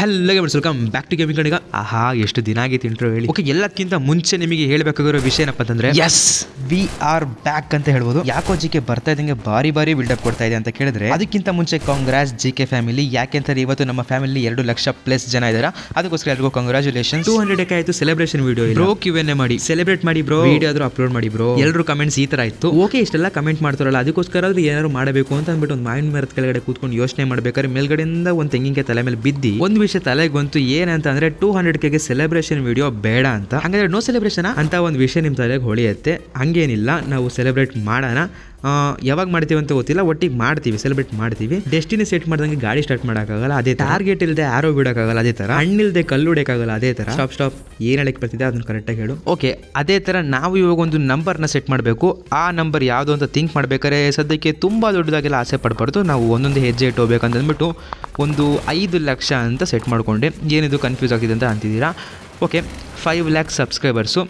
hello welcome back to gaming ಕಡೆಗ ಆಹಾ ಎಷ್ಟು ದಿನ ಆಗಿತ್ತು ಇಂಟ್ರೋ ಹೇಳಿ ಓಕೆ ಎಲ್ಲಕ್ಕಿಂತ ಮುಂಚೆ ನಿಮಗೆ ಹೇಳಬೇಕಾಗಿರೋ ವಿಷಯ ಏನಪ್ಪ ಅಂತಂದ್ರೆ ಎಸ್ ವಿ ಆರ್ ಬ್ಯಾಕ್ ಅಂತ ಹೇಳ್ಬೋದು ಯಾಕೋ ಜಿ ಕೆ ಬರ್ತಾ ಇದ್ದಂಗೆ ಬಾರಿ ಬಾರಿ ಬಿಲ್ಡಪ್ ಕೊಡ್ತಾ ಇದೆ ಅಂತ ಕೇಳಿದ್ರೆ ಅದಕ್ಕಿಂತ ಮುಂಚೆ ಕಾಂಗ್ರೆಸ್ ಜಿ ಕೆ ಫ್ಯಾಮಿಲಿ ಯಾಕೆಂತಾರೆ ಇವತ್ತು ನಮ್ಮ ಫ್ಯಾಮಿಲಿ ಎರಡು ಲಕ್ಷ ಪ್ಲಸ್ ಜನ ಇದಾರೆ ಅದಕ್ಕೋಸ್ಕರ ಎಲ್ಲರಿಗೂ ಕಾಂಗ್ರಾಚುಲೇಷನ್ ಟೂ ಹಂಡ್ರೆಡ್ ಆಯ್ತು celebration video bro Q N ಮಾಡಿ ಸೆಲೆಬ್ರೇಟ್ ಮಾಡಿ ಬ್ರೋ ವಿಡಿಯೋ ಆದ್ರೂ ಅಪ್ಲೋಡ್ ಮಾಡಿ ಬ್ರೋ ಎಲ್ಲರೂ ಕಮೆಂಟ್ಸ್ ಈ ತರ ಇತ್ತು ಓಕೆ ಇಷ್ಟೆಲ್ಲ ಕಮೆಂಟ್ ಮಾಡ್ತಾರಲ್ಲ ಅದಕ್ಕೋಸ್ಕರ ಅದು ಏನಾದ್ರು ಮಾಡಬೇಕು ಅಂತ ಅಂದ್ಬಿಟ್ಟು ಒಂದು ಮೈಂಡ್ ಮರದ ಕೆಳಗಡೆ ಕೂತ್ಕೊಂಡು ಯೋಚನೆ ಮಾಡಬೇಕಾದ್ರೆ ಮೇಲ್ಗಡೆಯಿಂದ ಒಂದು ತೆಂಗಿನ ತಲೆ ಮೇಲೆ ಬಿದ್ದಿ ಒಂದು ವಿಷಯ ತಲೆಗೆ ಬಂತು ಏನಂತ ಅಂದ್ರೆ ಟೂ ಹಂಡ್ರೆಡ್ ಕೆಗೆ ಸೆಲೆಬ್ರೇಷನ್ ವಿಡಿಯೋ ಬೇಡ ಅಂತ ಹಂಗಾದ್ರೆ ನೋ ಸೆಲೆಬ್ರೇಷನ್ ಅಂತ ಒಂದು ವಿಷಯ ನಿಮ್ಮ ತಲೆಗೆ ಹೊಳಿಯುತ್ತೆ ಹಂಗೇನಿಲ್ಲ ನಾವು ಸೆಲೆಬ್ರೇಟ್ ಮಾಡೋಣ ಯಾವಾಗ ಮಾಡ್ತೀವಿ ಅಂತ ಗೊತ್ತಿಲ್ಲ ಒಟ್ಟಿಗೆ ಮಾಡ್ತೀವಿ ಸೆಲೆಬ್ರೇಟ್ ಮಾಡ್ತೀವಿ ಡೆಸ್ಟಿನಿ ಸೆಟ್ ಮಾಡ್ದಂಗೆ ಗಾಡಿ ಸ್ಟಾರ್ಟ್ ಮಾಡೋಕ್ಕಾಗಲ್ಲ ಅದೇ ಟಾರ್ಗೆಟ್ ಇಲ್ಲದೆ ಆರೋ ಬಿಡೋಕ್ಕಾಗಲ್ಲ ಅದೇ ಥರ ಹಣ್ಣಿಲ್ದೆ ಕಲ್ಲು ಹೊಡೆಯೋಕ್ಕಾಗಲ್ಲ ಅದೇ ಥರ ಸ್ಟಾಪ್ ಸ್ಟಾಪ್ ಏನು ಹೇಳಕ್ಕೆ ಬರ್ತಿದೆ ಅದನ್ನು ಕರೆಕ್ಟಾಗಿ ಹೇಳು ಓಕೆ ಅದೇ ಥರ ನಾವು ಇವಾಗ ಒಂದು ನಂಬರ್ನ ಸೆಟ್ ಮಾಡಬೇಕು ಆ ನಂಬರ್ ಯಾವುದು ಅಂತ ಥಿಂಕ್ ಮಾಡಬೇಕಾದ್ರೆ ಸದ್ಯಕ್ಕೆ ತುಂಬ ದೊಡ್ಡದಾಗೆಲ್ಲ ಆಸೆ ಪಡಬಾರ್ದು ನಾವು ಒಂದೊಂದು ಹೆಜ್ಜೆ ಇಟ್ಟೋಬೇಕಂತ ಅಂದ್ಬಿಟ್ಟು ಒಂದು ಐದು ಲಕ್ಷ ಅಂತ ಸೆಟ್ ಮಾಡಿಕೊಂಡೆ ಏನಿದು ಕನ್ಫ್ಯೂಸ್ ಆಗಿದೆ ಅಂತ ಅಂತಿದ್ದೀರಾ ಓಕೆ ಫೈವ್ ಲ್ಯಾಕ್ ಸಬ್ಸ್ಕ್ರೈಬರ್ಸು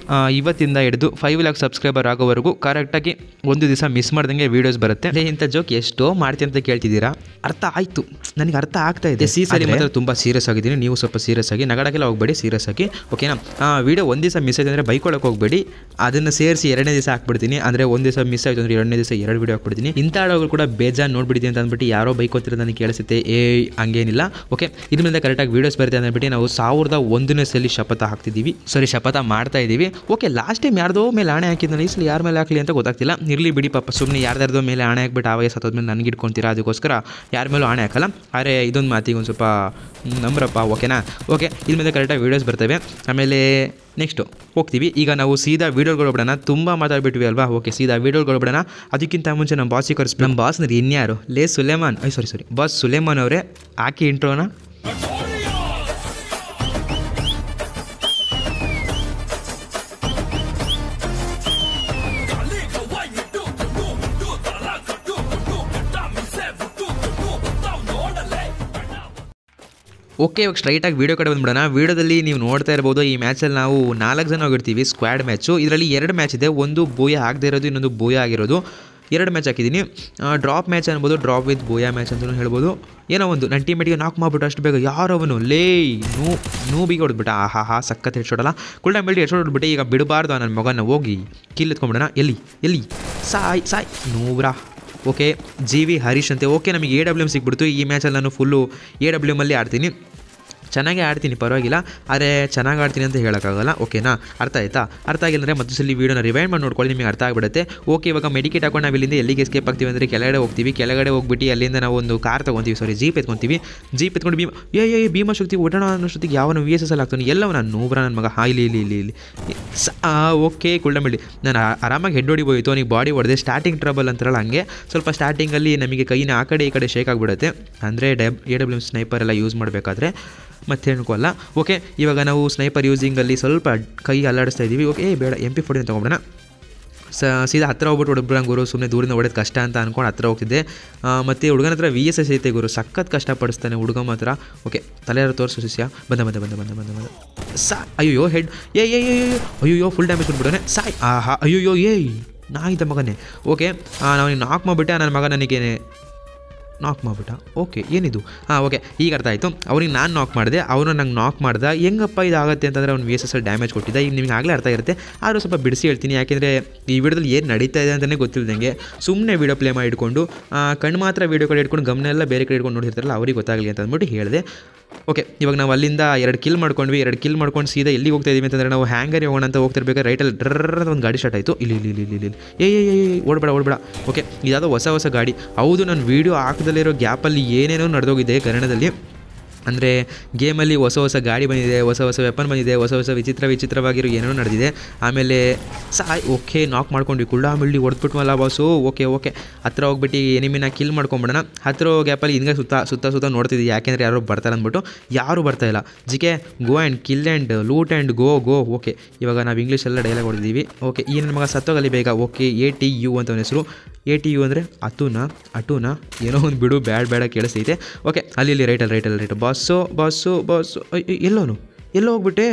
ಇವತ್ತಿಂದ ಹಿಡಿದು ಫೈವ್ ಲ್ಯಾಕ್ ಸಬ್ಸ್ಕ್ರೈಬರ್ ಆಗೋವರೆಗೂ ಕರೆಕ್ಟಾಗಿ ಒಂದು ದಿವಸ ಮಿಸ್ ಮಾಡ್ದಂಗೆ ವೀಡಿಯೋಸ್ ಬರುತ್ತೆ ಅದೇ ಇಂಥ ಜೋಕ್ ಎಷ್ಟೋ ಮಾಡ್ತೀನಿ ಅಂತ ಕೇಳ್ತಿದ್ದೀರಾ ಅರ್ಥ ಆಯಿತು ನನಗೆ ಅರ್ಥ ಆಗ್ತಾ ಇದೆ ಸಿ ಮಾತ್ರ ತುಂಬ ಸೀರಿಯಸ್ ಆಗಿದ್ದೀನಿ ನೀವು ಸ್ವಲ್ಪ ಸೀರಿಯಸ್ ಆಗಿ ನಗಡಕ್ಕೆಲ್ಲ ಹೋಗ್ಬೇಡಿ ಸೀರಿಯಸ್ ಆಗಿ ಓಕೆನಾ ವೀಡಿಯೋ ಒಂದು ದಿವಸ ಮಿಸ್ ಆಯ್ತು ಅಂದರೆ ಬೈಕೊಳಕ್ಕೆ ಹೋಗಬೇಡಿ ಅದನ್ನು ಸೇರಿಸಿ ಎರಡನೇ ದಿವಸ ಹಾಕ್ಬಿಡ್ತೀನಿ ಅಂದರೆ ಒಂದು ದಿವಸ ಮಿಸ್ ಆಯಿತು ಅಂದರೆ ಎರಡನೇ ದಿವಸ ಎರಡು ವೀಡಿಯೋ ಹಾಕ್ಬಿಡ್ತೀನಿ ಇಂಥ ಹಾಡೋಗಳು ಕೂಡ ಬೇಜಾರು ನೋಡ್ಬಿಡ್ತೀನಿ ಅಂತ ಅಂದ್ಬಿಟ್ಟು ಯಾರೋ ಬೈಕೋತಿರೋದು ನನಗೆ ಕೇಳಿಸುತ್ತೆ ಏ ಹಂಗೇನಿಲ್ಲ ಓಕೆ ಇದರಿಂದ ಕರೆಕ್ಟಾಗಿ ವೀಡಿಯೋಸ್ ಬರುತ್ತೆ ಅಂದ್ಬಿಟ್ಟು ನಾವು ಸಾವಿರದ ಒಂದನೇ ಸಲ ಶಪಥ ಶಪಥ ಹಾಕ್ತಿದ್ದೀವಿ ಸರಿ ಶಪಥ ಮಾಡ್ತಾ ಇದ್ದೀವಿ ಓಕೆ ಲಾಸ್ಟ್ ಟೈಮ್ ಯಾರ್ದೋ ಮೇಲೆ ಆಣೆ ಹಾಕಿದ್ದಾನೆ ಇಸ್ಲಿ ಯಾರ ಮೇಲೆ ಹಾಕಲಿ ಅಂತ ಗೊತ್ತಾಗ್ತಿಲ್ಲ ಇರಲಿ ಬಿಡಿ ಪಾಪ ಸುಮ್ಮನೆ ಯಾರ್ದಾರ್ದೋ ಮೇಲೆ ಆಣೆ ಹಾಕ್ಬಿಟ್ಟು ಆವಾಗ ಸತ್ತೋದ್ಮೇಲೆ ನನಗೆ ಇಟ್ಕೊಂತೀರಾ ಅದಕ್ಕೋಸ್ಕರ ಯಾರ ಮೇಲೂ ಆಣೆ ಹಾಕಲ್ಲ ಅರೆ ಇದೊಂದು ಮಾತಿಗೆ ಒಂದು ಸ್ವಲ್ಪ ನಂಬ್ರಪ್ಪ ಓಕೆನಾ ಓಕೆ ಮೇಲೆ ಕರೆಕ್ಟಾಗಿ ವೀಡಿಯೋಸ್ ಬರ್ತವೆ ಆಮೇಲೆ ನೆಕ್ಸ್ಟು ಹೋಗ್ತೀವಿ ಈಗ ನಾವು ಸೀದಾ ವೀಡಿಯೋಗಳು ಬಿಡೋಣ ತುಂಬ ಮಾತಾಡ್ಬಿಟ್ವಿ ಅಲ್ವಾ ಓಕೆ ಸೀದಾ ವೀಡಿಯೋಗಳು ಬಿಡೋಣ ಅದಕ್ಕಿಂತ ಮುಂಚೆ ನಮ್ಮ ಬಾಸಿಗೆ ಕರೆಸ್ಬಿಟ್ಟು ನಮ್ಮ ಬಾಸ್ನಲ್ಲಿ ಇನ್ಯಾರು ಲೇ Suleman I sorry sorry boss Suleman ಅವರೇ ಹಾಕಿ ಇಂಟ್ರೋನ ಓಕೆ ಇವಾಗ ಸ್ಟ್ರೈಟಾಗಿ ವೀಡಿಯೋ ಕಡೆ ಬಂದ್ಬಿಡೋಣ ವೀಡಿಯೋದಲ್ಲಿ ನೀವು ನೋಡ್ತಾ ಇರ್ಬೋದು ಈ ಮ್ಯಾಚಲ್ಲಿ ನಾವು ನಾಲ್ಕು ಜನ ಹೋಗಿರ್ತೀವಿ ಸ್ಕ್ವಾಡ್ ಮ್ಯಾಚು ಇದರಲ್ಲಿ ಎರಡು ಮ್ಯಾಚ್ ಇದೆ ಒಂದು ಬೂಯ ಆಗದೇ ಇರೋದು ಇನ್ನೊಂದು ಬೂಯ ಆಗಿರೋದು ಎರಡು ಮ್ಯಾಚ್ ಹಾಕಿದ್ದೀನಿ ಡ್ರಾಪ್ ಮ್ಯಾಚ್ ಅನ್ಬೋದು ಡ್ರಾಪ್ ವಿತ್ ಬೋಯಾ ಮ್ಯಾಚ್ ಅಂತಲೂ ಹೇಳ್ಬೋದು ಏನೋ ಒಂದು ನನ್ನ ಟೀಮೇಟಿಗೆ ನಾಕ್ ಮಾಡಿಬಿಟ್ಟು ಅಷ್ಟು ಬೇಗ ಯಾರು ಅವನು ಲೇ ನೂ ನೂಬಿಗೆ ಹೊಡ್ಬಿಟ್ಟ ಆ ಹಾ ಹಾ ಸಕ್ಕತ್ತೆ ಹೆಚ್ಚೋಡಲ್ಲ ಕುಲ್ ಟೈಮ್ ಹೊಡ್ಬಿಟ್ಟು ಈಗ ಬಿಡಬಾರ್ದು ನನ್ನ ಮಗನ ಹೋಗಿ ಎತ್ಕೊಂಬಿಡೋಣ ಎಲ್ಲಿ ಎಲ್ಲಿ ಸಾಯ್ ಸಾಯ್ ನೂರ ಓಕೆ ಜಿ ವಿ ಹರೀಶ್ ಅಂತೆ ಓಕೆ ನಮಗೆ ಎ ಡಬ್ಲ್ಯೂ ಎಮ್ ಸಿಕ್ಬಿಡ್ತು ಈ ಮ್ಯಾಚಲ್ಲಿ ನಾನು ಫುಲ್ಲು ಎ ಡಬ್ಲ್ಯೂ ಆಡ್ತೀನಿ ಚೆನ್ನಾಗೇ ಆಡ್ತೀನಿ ಪರವಾಗಿಲ್ಲ ಆದರೆ ಚೆನ್ನಾಗಿ ಆಡ್ತೀನಿ ಅಂತ ಹೇಳೋಕ್ಕಾಗಲ್ಲ ಓಕೆನಾ ಅರ್ಥ ಆಯಿತಾ ಅರ್ಥ ಆಗಿಲ್ಲ ಅಂದರೆ ಮತ್ತೆ ಸಲ ವೀಡಿಯೋನ ರಿವೈಂಡ್ ಮಾಡಿ ನೋಡ್ಕೊಳ್ಳಿ ನಿಮಗೆ ಅರ್ಥ ಆಗಿಬಿಡುತ್ತೆ ಓಕೆ ಇವಾಗ ಮೆಡಿಕೇಟ್ ಹಾಕೊಂಡು ನಾವು ಇಲ್ಲಿಂದ ಎಲ್ಲಿಗೆ ಎಸ್ಕೇಪ್ ಆಗ್ತೀವಿ ಅಂದರೆ ಕೆಳಗಡೆ ಹೋಗ್ತೀವಿ ಕೆಳಗಡೆ ಹೋಗ್ಬಿಟ್ಟು ಅಲ್ಲಿಂದ ನಾವು ಒಂದು ಕಾರ್ ತೊಗೊತೀವಿ ಸಾರಿ ಜೀಪ್ ಎತ್ಕೊತೀವಿ ಜೀಪ್ ಎತ್ಕೊಂಡು ಭೀಮ ಏ ಏ ಭೀಮ ಶಕ್ತಿ ಓಡೋಣ ಅನ್ನೋ ಶಕ್ತಿಗೆ ಯಾವ ವಿ ಎಸ್ ಎಸ್ ಅಲ್ಲಿ ಆಗ್ತಾನೆ ಎಲ್ಲವ ನಾನು ನೂಬ್ರ ನನ್ನ ಮಗ ಹಾ ಇಲ್ಲಿ ಇಲ್ಲಿ ಇಲ್ಲಿ ಇಲ್ಲಿ ಓಕೆ ಕುಳ್ಳಂಬಿಡಿ ನಾನು ಆರಾಮಾಗಿ ಹೆಡ್ ಹೊಡಿಬೋಯಿತು ಅವನಿಗೆ ಬಾಡಿ ಹೊಡೆದೆ ಸ್ಟಾರ್ಟಿಂಗ್ ಟ್ರಬಲ್ ಅಂತಾರಲ್ಲ ಹಂಗೆ ಸ್ವಲ್ಪ ಸ್ಟಾರ್ಟಿಂಗಲ್ಲಿ ನಮಗೆ ಕೈನ ಆ ಕಡೆ ಈ ಕಡೆ ಶೇಕ್ ಆಗಿಬಿಡುತ್ತೆ ಅಂದರೆ ಡಬ್ ಎ ಡಬ್ಲ್ಯೂ ಸ್ನೈಪರ್ ಎಲ್ಲ ಯೂಸ್ ಮಾಡಬೇಕಾದ್ರೆ ಹೇಳ್ಕೊಲ್ಲ ಓಕೆ ಇವಾಗ ನಾವು ಸ್ನೈಪರ್ ಯೂಸಿಂಗಲ್ಲಿ ಸ್ವಲ್ಪ ಕೈ ಅಲ್ಲಾಡಿಸ್ತಾ ಇದ್ದೀವಿ ಓಕೆ ಬೇಡ ಎಂ ಪಿ ಫೋರ್ಟಿನ ತೊಗೊಂಬಿಡೋಣ ಸ ಸೀದಾ ಹತ್ತಿರ ಹೋಗ್ಬಿಟ್ಟು ಹುಡುಗ್ರಂಗೆ ಗುರು ಸುಮ್ಮನೆ ದೂರದಿಂದ ಹೊಡೆದು ಕಷ್ಟ ಅಂತ ಅಂದ್ಕೊಂಡು ಹತ್ರ ಹೋಗ್ತಿದ್ದೆ ಮತ್ತು ಹುಡುಗನ ಹತ್ರ ವಿ ಎಸ್ ಎಸ್ ಐತೆ ಗುರು ಸಖತ್ ಕಷ್ಟಪಡಿಸ್ತಾನೆ ಹುಡುಗ ಮಾತ್ರ ಓಕೆ ತಲೆಯಾರು ತೋರಿಸು ಶಿಷ್ಯ ಬಂದ ಬಂದ ಬಂದ ಬಂದ ಬಂದ ಬಂದ ಸಾ ಅಯ್ಯೋ ಹೆಡ್ ಏ ಅಯ್ಯೋ ಫುಲ್ ಡ್ಯಾಮೇಜ್ ಕೊಟ್ಬಿಡೋಣ ಸಾಯ್ ಆಹಾ ಅಯ್ಯೋ ಏಯ್ ನಾ ಇದ್ದ ಮಗನೇ ಓಕೆ ನಾನು ನಾಕ್ ಮಾಡಿಬಿಟ್ಟೆ ನನ್ನ ಮಗ ನನಗೇನೆ ನಾಕ್ ಮಾಡಿಬಿಟ್ಟ ಓಕೆ ಏನಿದು ಹಾಂ ಓಕೆ ಈಗ ಅರ್ಥ ಆಯಿತು ಅವ್ರಿಗೆ ನಾನು ನಾಕ್ ಮಾಡಿದೆ ಅವನು ನಂಗೆ ನಾಕ್ ಮಾಡ್ದೆ ಹೆಂಗಪ್ಪ ಇದಾಗುತ್ತೆ ಅಂತಂದರೆ ಅವ್ನು V S S L damage ಕೊಟ್ಟಿದ್ದ ಈಗ ನಿಮಗೆ ಆಗಲೇ ಅರ್ಥ ಇರುತ್ತೆ ಆದರೂ ಸ್ವಲ್ಪ ಬಿಡಿಸಿ ಹೇಳ್ತೀನಿ ಯಾಕೆಂದರೆ ಈ ವಿಡಿಯೋದಲ್ಲಿ ಏನು ನಡೀತಾ ಇದೆ ಅಂತಲೇ ಗೊತ್ತಿಲ್ಲದಂಗೆ ಸುಮ್ಮನೆ ವೀಡಿಯೋ ಪ್ಲೇ ಮಾಡಿ ಇಟ್ಕೊಂಡು ಕಣ್ಣು ಮಾತ್ರ ವೀಡಿಯೋ ಕಡೆ ಇಟ್ಕೊಂಡು ಗಮನ ಎಲ್ಲ ಬೇರೆ ಕಡೆ ಇಟ್ಕೊಂಡು ನೋಡಿರ್ತಾರಲ್ಲ ಅವ್ರಿಗೆ ಗೊತ್ತಾಗಲಿ ಅಂತ ಅಂದ್ಬಿಟ್ಟು ಹೇಳಿದೆ ಓಕೆ ಇವಾಗ ನಾವು ಅಲ್ಲಿಂದ ಎರಡು ಕಿಲ್ ಮಾಡ್ಕೊಂಡ್ವಿ ಎರಡು ಕಿಲ್ ಮಾಡ್ಕೊಂಡು ಸೀದಾ ಎಲ್ಲಿಗೆ ಹೋಗ್ತಾ ಇದೀವಿ ಅಂತಂದರೆ ನಾವು ಹ್ಯಾಂಗರ್ ಹೋಗೋಣ ಅಂತ ಹೋಗ್ತಿರ್ಬೇಕಾದ್ರೆ ರೈಟಲ್ಲಿ ಡ್ರರ್ ಒಂದು ಗಾಡಿ ಸ್ಟಾರ್ಟ್ ಆಯಿತು ಇಲ್ಲಿ ಇಲ್ಲಿ ಇಲ್ಲಿ ಇಲ್ಲಿ ಏ ಏ ಓಡಬೇಡ ಓಡಬೇಡ ಓಕೆ ಇದಾದ ಹೊಸ ಹೊಸ ಗಾಡಿ ಹೌದು ನಾನು ವೀಡಿಯೋ ಹಾಕದಲ್ಲಿರೋ ಗ್ಯಾಪಲ್ಲಿ ಏನೇನೋ ನಡೆದೋಗಿದೆ ಕನ್ನಡದಲ್ಲಿ ಅಂದರೆ ಗೇಮಲ್ಲಿ ಹೊಸ ಹೊಸ ಗಾಡಿ ಬಂದಿದೆ ಹೊಸ ಹೊಸ ವೆಪನ್ ಬಂದಿದೆ ಹೊಸ ಹೊಸ ವಿಚಿತ್ರ ವಿಚಿತ್ರವಾಗಿರೋ ಏನೋ ನಡೆದಿದೆ ಆಮೇಲೆ ಸಾಯ್ ಓಕೆ ನಾಕ್ ಮಾಡ್ಕೊಂಡ್ವಿ ಕುಳ್ಳಾಮಿಳ್ಳಿ ಹೊಡೆದ್ಬಿಟ್ವಲ್ಲ ಬಾಸು ಓಕೆ ಓಕೆ ಹತ್ರ ಹೋಗ್ಬಿಟ್ಟು ಎನಿಮಿನ ಕಿಲ್ ಮಾಡ್ಕೊಂಬಿಡೋಣ ಹತ್ತಿರ ಗ್ಯಾಪಲ್ಲಿ ಹಿಂಗೆ ಸುತ್ತ ಸುತ್ತ ಸುತ್ತ ನೋಡ್ತಿದ್ವಿ ಯಾಕೆಂದರೆ ಯಾರೋ ಬರ್ತಾರೆ ಅಂದ್ಬಿಟ್ಟು ಯಾರೂ ಬರ್ತಾಯಿಲ್ಲ G K go and kill and loot and go go okay ಇವಾಗ ನಾವು ಇಂಗ್ಲೀಷೆಲ್ಲ ಡೈಲಾಗ್ ಹೊಡೆದಿದ್ದೀವಿ ಓಕೆ ಈ ನಮಗೆ ಮಗ ಸತ್ತೋಗಲಿ ಬೇಗ ಓಕೆ ಎ ಟಿ ಯು ಅಂತ ಹೆಸರು ಎ ಟಿ ಯು ಅಂದರೆ ಅತುನ ಅಟುನ ಏನೋ ಒಂದು ಬಿಡು ಬ್ಯಾಡ್ ಬೇಡ ಕೇಳಿಸ್ತೈತೆ ಓಕೆ ಅಲ್ಲಿ ರೈಟಲ್ಲಿ ರೈಟಲ್ಲಿ ರೈಟ್ ಬಾ ಬಸ್ಸು ಬಸ್ಸು ಬಸ್ಸು ಎಲ್ಲೋನು ಎಲ್ಲೋ ಹೋಗ್ಬಿಟ್ಟೆ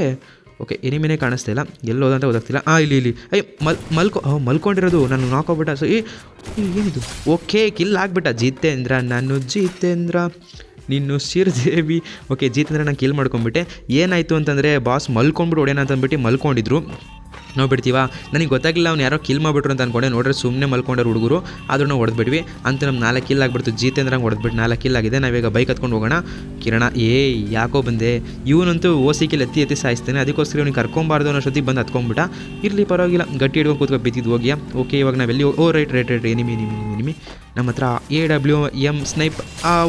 ಓಕೆ ಎನಿಮಿನೇ ಕಾಣಿಸ್ತಾ ಇಲ್ಲ ಎಲ್ಲೋದಂತ ಗೊತ್ತಾಗ್ತಿಲ್ಲ ಹಾಂ ಇಲ್ಲಿ ಇಲ್ಲಿ ಅಯ್ಯ ಮಲ್ ಮಲ್ಕೊ ಮಲ್ಕೊಂಡಿರೋದು ನಾನು ನಾಕೋಗ್ಬಿಟ್ಟ ಸೊ ಈ ಏನಿದು ಓಕೆ ಕಿಲ್ ಆಗ್ಬಿಟ್ಟ ಜಿತೇಂದ್ರ ನಾನು ಜಿತೇಂದ್ರ ನಿನ್ನ ಶಿರದೇವಿ ಓಕೆ ಜಿತೇಂದ್ರ ನಾನು ಕಿಲ್ ಮಾಡ್ಕೊಂಬಿಟ್ಟೆ ಏನಾಯಿತು ಅಂತಂದರೆ ಬಾಸ್ ಮಲ್ಕೊಂಡ್ಬಿಟ್ಟು ಅಂತ ಅಂತಂದ್ಬಿಟ್ಟು ಮಲ್ಕೊಂಡಿದ್ರು ನೋಡ್ಬಿಡ್ತೀವ ನನಗೆ ಗೊತ್ತಾಗಿಲ್ಲ ಅವ್ನು ಯಾರೋ ಕಿಲ್ ಮಾಡಿಬಿಟ್ರು ಅಂತ ಅಂದ್ಕೊಂಡೆ ನೋಡ್ರೆ ಸುಮ್ಮನೆ ಮಲ್ಕೊಂಡ್ರೆ ಹುಡುಗರು ಆದ್ರೂ ನಾವು ಹೊಡೆದ್ಬಿಟ್ವಿ ಅಂತ ನಮ್ಮ ನಾಲ್ಕು ಕಿಲ್ ಆಗಿಬಿಡ್ತು ಜೀತೇಂದ್ರಂಗೆ ಹೊಡೆದ್ಬಿಟ್ಟು ನಾಲ್ಕು ಕಿಲ್ ಆಗಿದೆ ನಾವೀಗ ಬೈಕ್ ಹತ್ಕೊಂಡು ಹೋಗೋಣ ಕಿರಣ ಏ ಯಾಕೋ ಬಂದೆ ಇವನಂತೂ ಓಸಿ ಕಿಲ್ ಎತ್ತಿ ಎತ್ತಿ ಸಾಯಿಸ್ತಾನೆ ಅದಕ್ಕೋಸ್ಕರ ಅವ್ನಿಗೆ ಕರ್ಕೊಂಬಾರ್ದು ಅನ್ನೋ ಸತಿ ಬಂದು ಹತ್ಕೊಂಡ್ಬಿಟ್ಟ ಇರಲಿ ಪರವಾಗಿಲ್ಲ ಗಟ್ಟಿ ಹಿಡ್ಕೊಂಡು ಕೂತ್ಕೊಂಡು ಬಿದ್ದಿದ್ದು ಹೋಗಿಯಾ ಓಕೆ ಇವಾಗ ನಾವೆಲ್ಲಿ ಓ ರೈಟ್ ರೈಟ್ ರೈಟ್ ಎನಿಮಿ ನಿಮಿ ಎನಿಮಿ ನಮ್ಮ ಹತ್ರ A W M snipe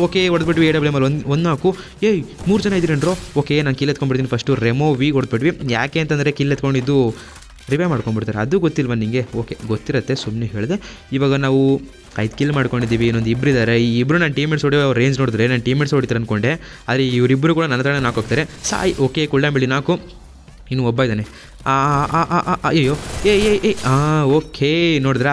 okay ಹೊಡೆದ್ಬಿಟ್ವಿ ಎ ಡಬ್ಲ್ಯೂ ಎಮ್ ಒಂದು ಒಂದು ಹಾಕು ಏಯ್ ಮೂರು ಜನ ಇದ್ದೀರೇನ್ರೋ ಓಕೆ ನಾನು ಕಿಲ್ ಎತ್ಕೊಂಡ್ಬಿಡ್ತೀನಿ ಫಸ್ಟು ರೆಮೋ ವಿ ಹೊಡೆದ್ಬಿಟ್ವಿ ಯಾಕೆ ಅಂತಂದರೆ ಕಿಲ್ ಎತ್ಕೊಂಡಿದ್ದು ರಿವೇ ಮಾಡ್ಕೊಂಡ್ಬಿಡ್ತಾರೆ ಅದು ಗೊತ್ತಿಲ್ವ ನಿಮಗೆ ಓಕೆ ಗೊತ್ತಿರುತ್ತೆ ಸುಮ್ಮನೆ ಹೇಳಿದೆ ಇವಾಗ ನಾವು ಐದು ಕಿಲ್ ಮಾಡ್ಕೊಂಡಿದ್ದೀವಿ ಇನ್ನೊಂದು ಇಬ್ಬರು ಇದ್ದಾರೆ ಈ ಇಬ್ಬರು ನಾನು ಟೀಮೇಟ್ಸ್ ಹೊಡೆಯೋ ರೇಂಜ್ ನೋಡಿದ್ರೆ ನಾನು ಟೀಮೇಟ್ಸ್ ಹೊಡಿತಾರೆ ಅಂದ್ಕೊಂಡೆ ಆದರೆ ಇವರಿಬ್ಬರು ಕೂಡ ನನ್ನ ಹತ್ರ ನಾಲ್ಕು ಹೋಗ್ತಾರೆ ಸಾಯ್ ಓಕೆ ಕುಳ್ಳಂಬಳ್ಳಿ ನಾಲ್ಕು ಇನ್ನು ಒಬ್ಬ ಇದ್ದಾನೆ ಆ ಆ ಅಯ್ಯೋ ಏ ಏ ಏ ಹಾಂ ಓಕೆ ನೋಡಿದ್ರ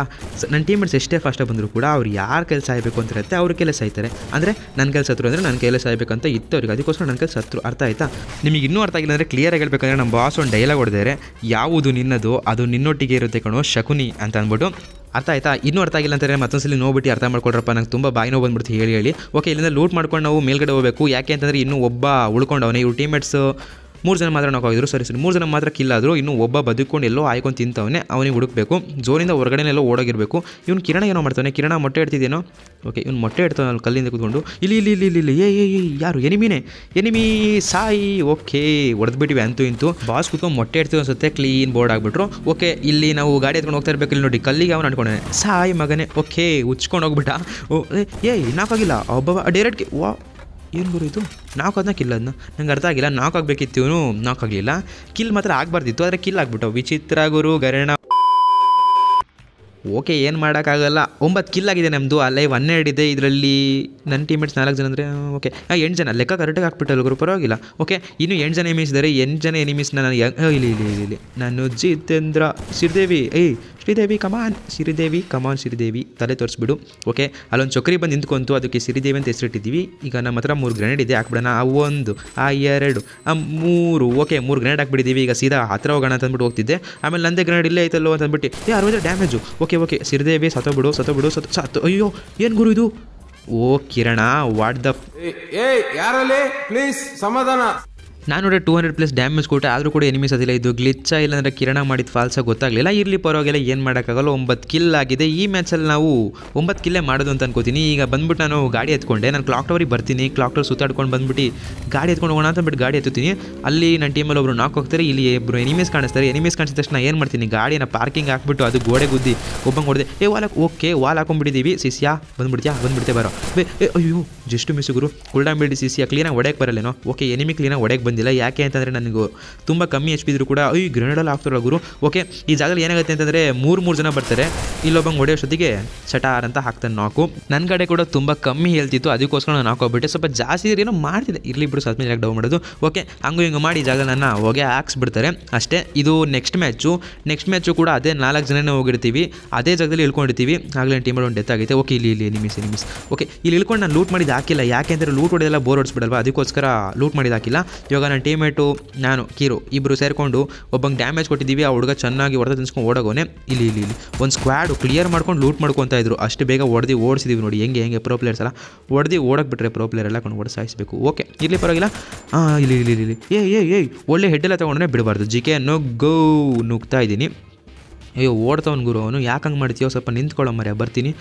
ನನ್ನ ಟೀಮೇಟ್ಸ್ ಎಷ್ಟೇ ಫಾಸ್ಟಾಗಿ ಬಂದರೂ ಕೂಡ ಅವ್ರು ಯಾರು ಕೆಲಸ ಆಗಬೇಕು ಅಂತ ಇರುತ್ತೆ ಅವ್ರ ಕೆಲಸ ಆಯ್ತಾರೆ ಅಂದರೆ ನನ್ನ ಕೆಲಸ ಹತ್ರ ಅಂದರೆ ನನ್ನ ಕೆಲಸ ಆಗಬೇಕಂತ ಇತ್ತು ಅವ್ರಿಗೆ ಅದಕ್ಕೋಸ್ಕರ ನನ್ನ ಕೆಲಸ ಹತ್ರ ಅರ್ಥ ಆಯ್ತಾ ನಿಮಗೆ ಇನ್ನೂ ಅರ್ಥ ಆಗಿಲ್ಲ ಅಂದರೆ ಕ್ಲಿಯರಾಗಿ ಹೇಳ್ಬೇಕಂದ್ರೆ ನಮ್ಮ ಬಾಸ್ ಒಂದು ಡೈಲಾಗ್ ಹೊಡೆದರೆ ಯಾವುದು ನಿನ್ನದು ಅದು ನಿನ್ನೊಟ್ಟಿಗೆ ಇರುತ್ತೆ ಕಣೋ ಶಕುನಿ ಅಂತ ಅಂದ್ಬಿಟ್ಟು ಅರ್ಥ ಆಯ್ತಾ ಇನ್ನೂ ಅರ್ಥ ಆಗಿಲ್ಲ ಅಂತಂದರೆ ಮತ್ತೊಂದ್ಸಲಿ ನೋಡ್ಬಿಟ್ಟು ಅರ್ಥ ಮಾಡ್ಕೊಡ್ರಪ್ಪ ನಂಗೆ ತುಂಬ ಬಾಯಿ ನೋವು ಬಂದ್ಬಿಡ್ತು ಹೇಳಿ ಹೇಳಿ ಓಕೆ ಇಲ್ಲಿಂದ ಲೂಟ್ ಮಾಡ್ಕೊಂಡು ನಾವು ಮೇಲ್ಗಡೆ ಹೋಗಬೇಕು ಯಾಕೆ ಅಂತಂದರೆ ಇನ್ನೂ ಒಬ್ಬ ಉಳ್ಕೊಂಡವನೇ ಇವ್ರು ಟೀಮೇಟ್ಸು ಮೂರು ಜನ ಮಾತ್ರ ಹೋಗಿದ್ರು ಸರಿ ಸರಿ ಮೂರು ಜನ ಮಾತ್ರ ಆದರು ಇನ್ನು ಒಬ್ಬ ಬದುಕೊಂಡು ಎಲ್ಲೋ ಆಯ್ಕೊಂಡು ತಿಂತವನೇ ಅವನಿಗೆ ಹುಡುಕಬೇಕು ಹೊರಗಡೆ ಎಲ್ಲ ಓಡೋಗಿರಬೇಕು ಇವ್ನು ಕಿರಣ ಏನೋ ಮಾಡ್ತಾನೆ ಕಿರಣ ಮೊಟ್ಟೆ ಇಡ್ತಿದ್ದೇನೋ ಓಕೆ ಇವ್ನು ಮೊಟ್ಟೆ ಇಡ್ತಾನೆ ಕಲ್ಲಿಂದ ಕೂತ್ಕೊಂಡು ಇಲ್ಲಿ ಇಲ್ಲಿ ಇಲ್ಲಿ ಇಲ್ಲಿ ಏ ಯಾರು ಎನಿಮಿನೇ ಎನಿಮಿ ಸಾಯಿ ಓಕೆ ಹೊಡೆದ್ಬಿಟ್ಟಿವಿ ಅಂತೂ ಇಂತು ಬಾಸ್ ಕೂತ್ಕೊಂಡು ಮೊಟ್ಟೆ ಇಡ್ತೀವಿ ಅನ್ಸುತ್ತೆ ಕ್ಲೀನ್ ಬೋರ್ಡ್ ಆಗಿಬಿಟ್ರು ಓಕೆ ಇಲ್ಲಿ ನಾವು ಗಾಡಿ ಎತ್ಕೊಂಡು ಹೋಗ್ತಾ ಇರಬೇಕು ಇಲ್ಲಿ ನೋಡಿ ಕಲ್ಲಿಗೆ ಅವನು ಅನ್ಕೊಂಡೆ ಸಾಯಿ ಮಗನೇ ಓಕೆ ಉಚ್ಕೊಂಡು ಹೋಗ್ಬಿಟ್ಟ ಓ ಏ ನಾಕಾಗಿಲ್ಲ ಒಬ್ಬ ಡೈರೆಕ್ಟ್ ವಾ ಏನು ಗುರು ಇದು ನಾಲ್ಕು ಅದನ್ನ ಕಿಲ್ ಅದನ್ನ ನಂಗೆ ಅರ್ಥ ಆಗಿಲ್ಲ ನಾಲ್ಕು ಆಗಬೇಕಿತ್ತು ಇವನು ನಾಕ್ ಆಗಲಿಲ್ಲ ಕಿಲ್ ಮಾತ್ರ ಆಗಬಾರ್ದಿತ್ತು ಆದರೆ ಕಿಲ್ ಆಗ್ಬಿಟ್ಟು ವಿಚಿತ್ರ ಗುರು ಗರಣ ಓಕೆ ಏನು ಮಾಡೋಕ್ಕಾಗಲ್ಲ ಒಂಬತ್ತು ಕಿಲ್ ಆಗಿದೆ ನಮ್ಮದು ಅಲ್ಲೇ ಹನ್ನೆರಡು ಇದೆ ಇದರಲ್ಲಿ ನನ್ನ ಟೀಮೇಟ್ಸ್ ನಾಲ್ಕು ಜನ ಅಂದರೆ ಓಕೆ ಎಂಟು ಜನ ಲೆಕ್ಕ ಕರೆಕ್ಟಾಗಿ ಹಾಕ್ಬಿಟ್ಟಲ್ಲ ಗುರು ಪರವಾಗಿಲ್ಲ ಓಕೆ ಇನ್ನು ಎಂಟು ಜನ ಎನಿಮಿಸ್ ಇದ್ದಾರೆ ಎಂಟು ಜನ ಎನಿಮಿಸ್ನ ನಾನು ಇಲ್ಲಿ ಇಲ್ಲಿ ಇಲ್ಲಿ ನಾನು ಜಿತೇಂದ್ರ ಶ್ರೀದೇವಿ ಏಯ್ ಶ್ರೀದೇವಿ ಕಮಾನ್ ಶ್ರೀದೇವಿ ಕಮಾನ್ ಶ್ರೀದೇವಿ ತಲೆ ತೋರಿಸ್ಬಿಡು ಓಕೆ ಅಲ್ಲೊಂದು ಚಕ್ರಿ ಬಂದು ನಿಂತ್ಕೊಂತು ಅದಕ್ಕೆ ಶ್ರೀದೇವಿ ಅಂತ ಹೆಸರಿಟ್ಟಿದ್ದೀವಿ ಈಗ ನಮ್ಮ ಹತ್ರ ಮೂರು ಗ್ರೆನೇಡ್ ಇದೆ ಹಾಕ್ಬಿಡೋಣ ಆ ಒಂದು ಆ ಎರಡು ಆ ಮೂರು ಓಕೆ ಮೂರು ಗ್ರೆನೇಡ್ ಹಾಕ್ಬಿಟ್ಟಿದ್ದೀವಿ ಈಗ ಸೀದಾ ಹತ್ರ ಹೋಗೋಣ ಅಂತ ಅಂದ್ಬಿಟ್ಟು ಹೋಗ್ತಿದ್ದೆ ಆಮೇಲೆ ನಂದೇ ಗ್ರೆನೇಡ್ ಇಲ್ಲೇ ಐತಲ್ಲೋ ಅಂತ ಅಂದ್ಬಿಟ್ಟು ಏ ಅರವತ್ತು ಡ್ಯಾಮೇಜು ಓಕೆ ಓಕೆ ಶ್ರೀದೇವಿ ಸತ್ತೋಬಿಡು ಸತ್ತೋಬಿಡು ಸತ್ ಸತ್ತು ಅಯ್ಯೋ ಏನು ಗುರು ಇದು ಓ ಕಿರಣ ವಾಟ್ ದ ಏ ಯಾರಲ್ಲಿ ಪ್ಲೀಸ್ ಸಮಾಧಾನ ನಾನು ಟೂ ಹಂಡ್ರೆಡ್ ಪ್ಲಸ್ ಡ್ಯಾಮೇಜ್ ಕೊಟ್ಟೆ ಆದರೂ ಕೂಡ ಎನಿಮಿಸ್ ಅದಿಲ್ಲ ಇದು ಗ್ಲಿಚ್ಚ ಅಂದ್ರೆ ಕಿರಣ ಮಾಡಿದ ಫಾಲ್ಸ ಗೊತ್ತಾಗಲಿಲ್ಲ ಇರಲಿ ಪರವಾಗಿಲ್ಲ ಏನು ಮಾಡೋಕ್ಕಾಗಲ್ಲ ಒಂಬತ್ತು ಕಿಲ್ ಆಗಿದೆ ಈ ಮ್ಯಾಚಲ್ಲಿ ನಾವು ಒಂಬತ್ತು ಕಿಲ್ಲೇ ಮಾಡೋದು ಅಂತ ಅನ್ಕೋತೀನಿ ಈಗ ಬಂದ್ಬಿಟ್ಟು ನಾನು ಗಾಡಿ ಎತ್ಕೊಂಡೆ ನಾನು ಕ್ಲಾಕ್ ಟವರಿಗೆ ಬರ್ತೀನಿ ಕ್ಲಾಕ್ ಟವರ್ ಸುತ್ತಾಡ್ಕೊಂಡು ಬಂದ್ಬಿಟ್ಟು ಗಾಡಿ ಎತ್ಕೊಂಡು ಹೋಗೋಣ ಅಂತ ಬಿಟ್ಟು ಗಾಡಿ ಎತ್ತುತ್ತೀನಿ ಅಲ್ಲಿ ನನ್ನ ಟೀಮಲ್ಲಿ ಒಬ್ರು ನಾಕ್ ಹೋಗ್ತಾರೆ ಇಲ್ಲಿ ಇಬ್ಬರು ಎನಿಮೇಸ್ ಕಾಣಿಸ್ತಾರೆ ಎನಿಮೇಸ್ ಕಾಣಿಸಿದ ತಕ್ಷಣ ಏನು ಮಾಡ್ತೀನಿ ಗಾಡಿನ ಪಾರ್ಕಿಂಗ್ ಹಾಕ್ಬಿಟ್ಟು ಅದು ಗೋಡೆ ಗುದ್ದಿ ಒಬ್ಬಂಗೆ ಹೊಡೆದೆ ಏ ವಾಲ್ ಓಕೆ ವಾಲ್ ಹಾಕೊಂಡ್ಬಿಟ್ಟಿದ್ದೀವಿ ಸಿಸಿಯಾ ಬಂದ್ಬಿಡ್ತೀಯಾ ಬಂದ್ಬಿಡ್ತೇವೆ ಬರೋ ಬೇ ಅಯ್ಯೋ ಜಸ್ಟ್ ಗುರು ಕುಲ್ಡಾಂಬಿಡಿ ಸಿಸಿಯಾ ಕ್ಲೀನಾಗಿ ಒಡೆಯಕ್ಕೆ ಬರಲ್ಲೇನೋ ಓಕೆ ಎನಿಮಿ ಕ್ಲೀನಾಗಿ ಒಡೆಯಕ್ಕೆ ಬಂದಿಲ್ಲ ಯಾಕೆ ಅಂತಂದರೆ ನನಗೆ ತುಂಬ ಕಮ್ಮಿ ಎಚ್ ಪಿ ಇದ್ರು ಕೂಡ ಅಯ್ಯೋ ಗ್ರೆನೇಡಲ್ಲಿ ಹಾಕ್ತಾರಲ್ಲ ಗುರು ಓಕೆ ಈ ಜಾಗದಲ್ಲಿ ಏನಾಗುತ್ತೆ ಅಂತಂದರೆ ಮೂರು ಮೂರು ಜನ ಬರ್ತಾರೆ ಇಲ್ಲೊಬ್ಬಂಗೆ ಹೊಡೆಯೋಷ್ಟೊತ್ತಿಗೆ ಚಟಾರ್ ಅಂತ ಹಾಕ್ತಾನೆ ನಾಕು ನನ್ನ ಕಡೆ ಕೂಡ ತುಂಬ ಕಮ್ಮಿ ಹೇಳ್ತಿತ್ತು ಅದಕ್ಕೋಸ್ಕರ ನಾನು ಹಾಕೋಬಿಟ್ಟೆ ಸ್ವಲ್ಪ ಜಾಸ್ತಿ ಏನೋ ಮಾಡ್ತಿದೆ ಇರಲಿ ಬಿಡು ಸತ್ಮೇಲೆ ಯಾಕೆ ಡೌನ್ ಮಾಡೋದು ಓಕೆ ಹಂಗು ಹಿಂಗೆ ಮಾಡಿ ಜಾಗ ನನ್ನ ಹೊಗೆ ಹಾಕ್ಸ್ಬಿಡ್ತಾರೆ ಅಷ್ಟೇ ಇದು ನೆಕ್ಸ್ಟ್ ಮ್ಯಾಚು ನೆಕ್ಸ್ಟ್ ಮ್ಯಾಚು ಕೂಡ ಅದೇ ನಾಲ್ಕು ಜನನೇ ಹೋಗಿರ್ತೀವಿ ಅದೇ ಜಾಗದಲ್ಲಿ ಇಳ್ಕೊಂಡಿರ್ತೀವಿ ಆಗಲೇ ಟೀಮ್ ಒಂದು ಡೆತ್ ಆಗೈತೆ ಓಕೆ ಇಲ್ಲಿ ಇಲ್ಲಿ ನಿಮಿಸ್ ನಿಮಿಸ್ ಓಕೆ ಇಲ್ಲಿ ಇಳ್ಕೊಂಡು ನಾನು ಲೂಟ್ ಮಾಡಿದ ಹಾಕಿಲ್ಲ ಯಾಕೆಂದರೆ ಲೂಟ್ ಹೊಡೆದೆಲ್ಲ ಬೋರ್ ಹೊಡಿಸ್ಬಿಡಲ್ವ ಅದಕ್ಕೋಸ್ಕರ ಲೂಟ್ ಮಾಡಿದ ಹಾಕಿಲ್ಲ ಇವಾಗ ಆವಾಗ ನನ್ನ ಟೀಮೇಟು ನಾನು ಕೀರು ಇಬ್ಬರು ಸೇರಿಕೊಂಡು ಒಬ್ಬಂಗೆ ಡ್ಯಾಮೇಜ್ ಕೊಟ್ಟಿದ್ದೀವಿ ಆ ಹುಡುಗ ಚೆನ್ನಾಗಿ ಹೊಡೆದ ತಿನ್ಸ್ಕೊಂಡು ಓಡೋಗೋನೆ ಇಲ್ಲಿ ಇಲ್ಲಿ ಇಲ್ಲಿ ಒಂದು ಸ್ಕ್ವಾಡು ಕ್ಲಿಯರ್ ಮಾಡ್ಕೊಂಡು ಲೂಟ್ ಮಾಡ್ಕೊತ ಇದ್ರು ಅಷ್ಟು ಬೇಗ ಹೊಡೆದು ಓಡಿಸಿದ್ವಿ ನೋಡಿ ಹೆಂಗೆ ಹೆಂಗೆ ಪ್ರೋ ಪ್ಲೇಯರ್ಸ್ ಎಲ್ಲ ಹೊಡೆದು ಓಡಕ್ಕೆ ಬಿಟ್ಟರೆ ಪ್ರೋ ಪ್ಲೇಯರ್ ಎಲ್ಲ ಕೊಂಡು ಸಾಯಿಸಬೇಕು ಓಕೆ ಇಲ್ಲಿ ಪರವಾಗಿಲ್ಲ ಹಾಂ ಇಲ್ಲಿ ಇಲ್ಲಿ ಇಲ್ಲಿ ಏ ಏ ಏಯ್ ಒಳ್ಳೆ ಹೆಡ್ಡೆಲ್ಲ ತೊಗೊಂಡ್ರೆ ಬಿಡಬಾರ್ದು ಜಿ ಕೆ ನುಗ್ಗೋ ನುಗ್ತಾ ಇದ್ದೀನಿ ಅಯ್ಯೋ ಓಡ್ತಾವ್ನು ಗುರು ಅವನು ಯಾಕೆ ಹಂಗೆ ಮಾಡ್ತೀಯೋ ಸ್ವಲ್ಪ ನಿಂತ್ಕೊಳ್ಳೋ ಮರ್ಯ ಬರ್ತೀನಿ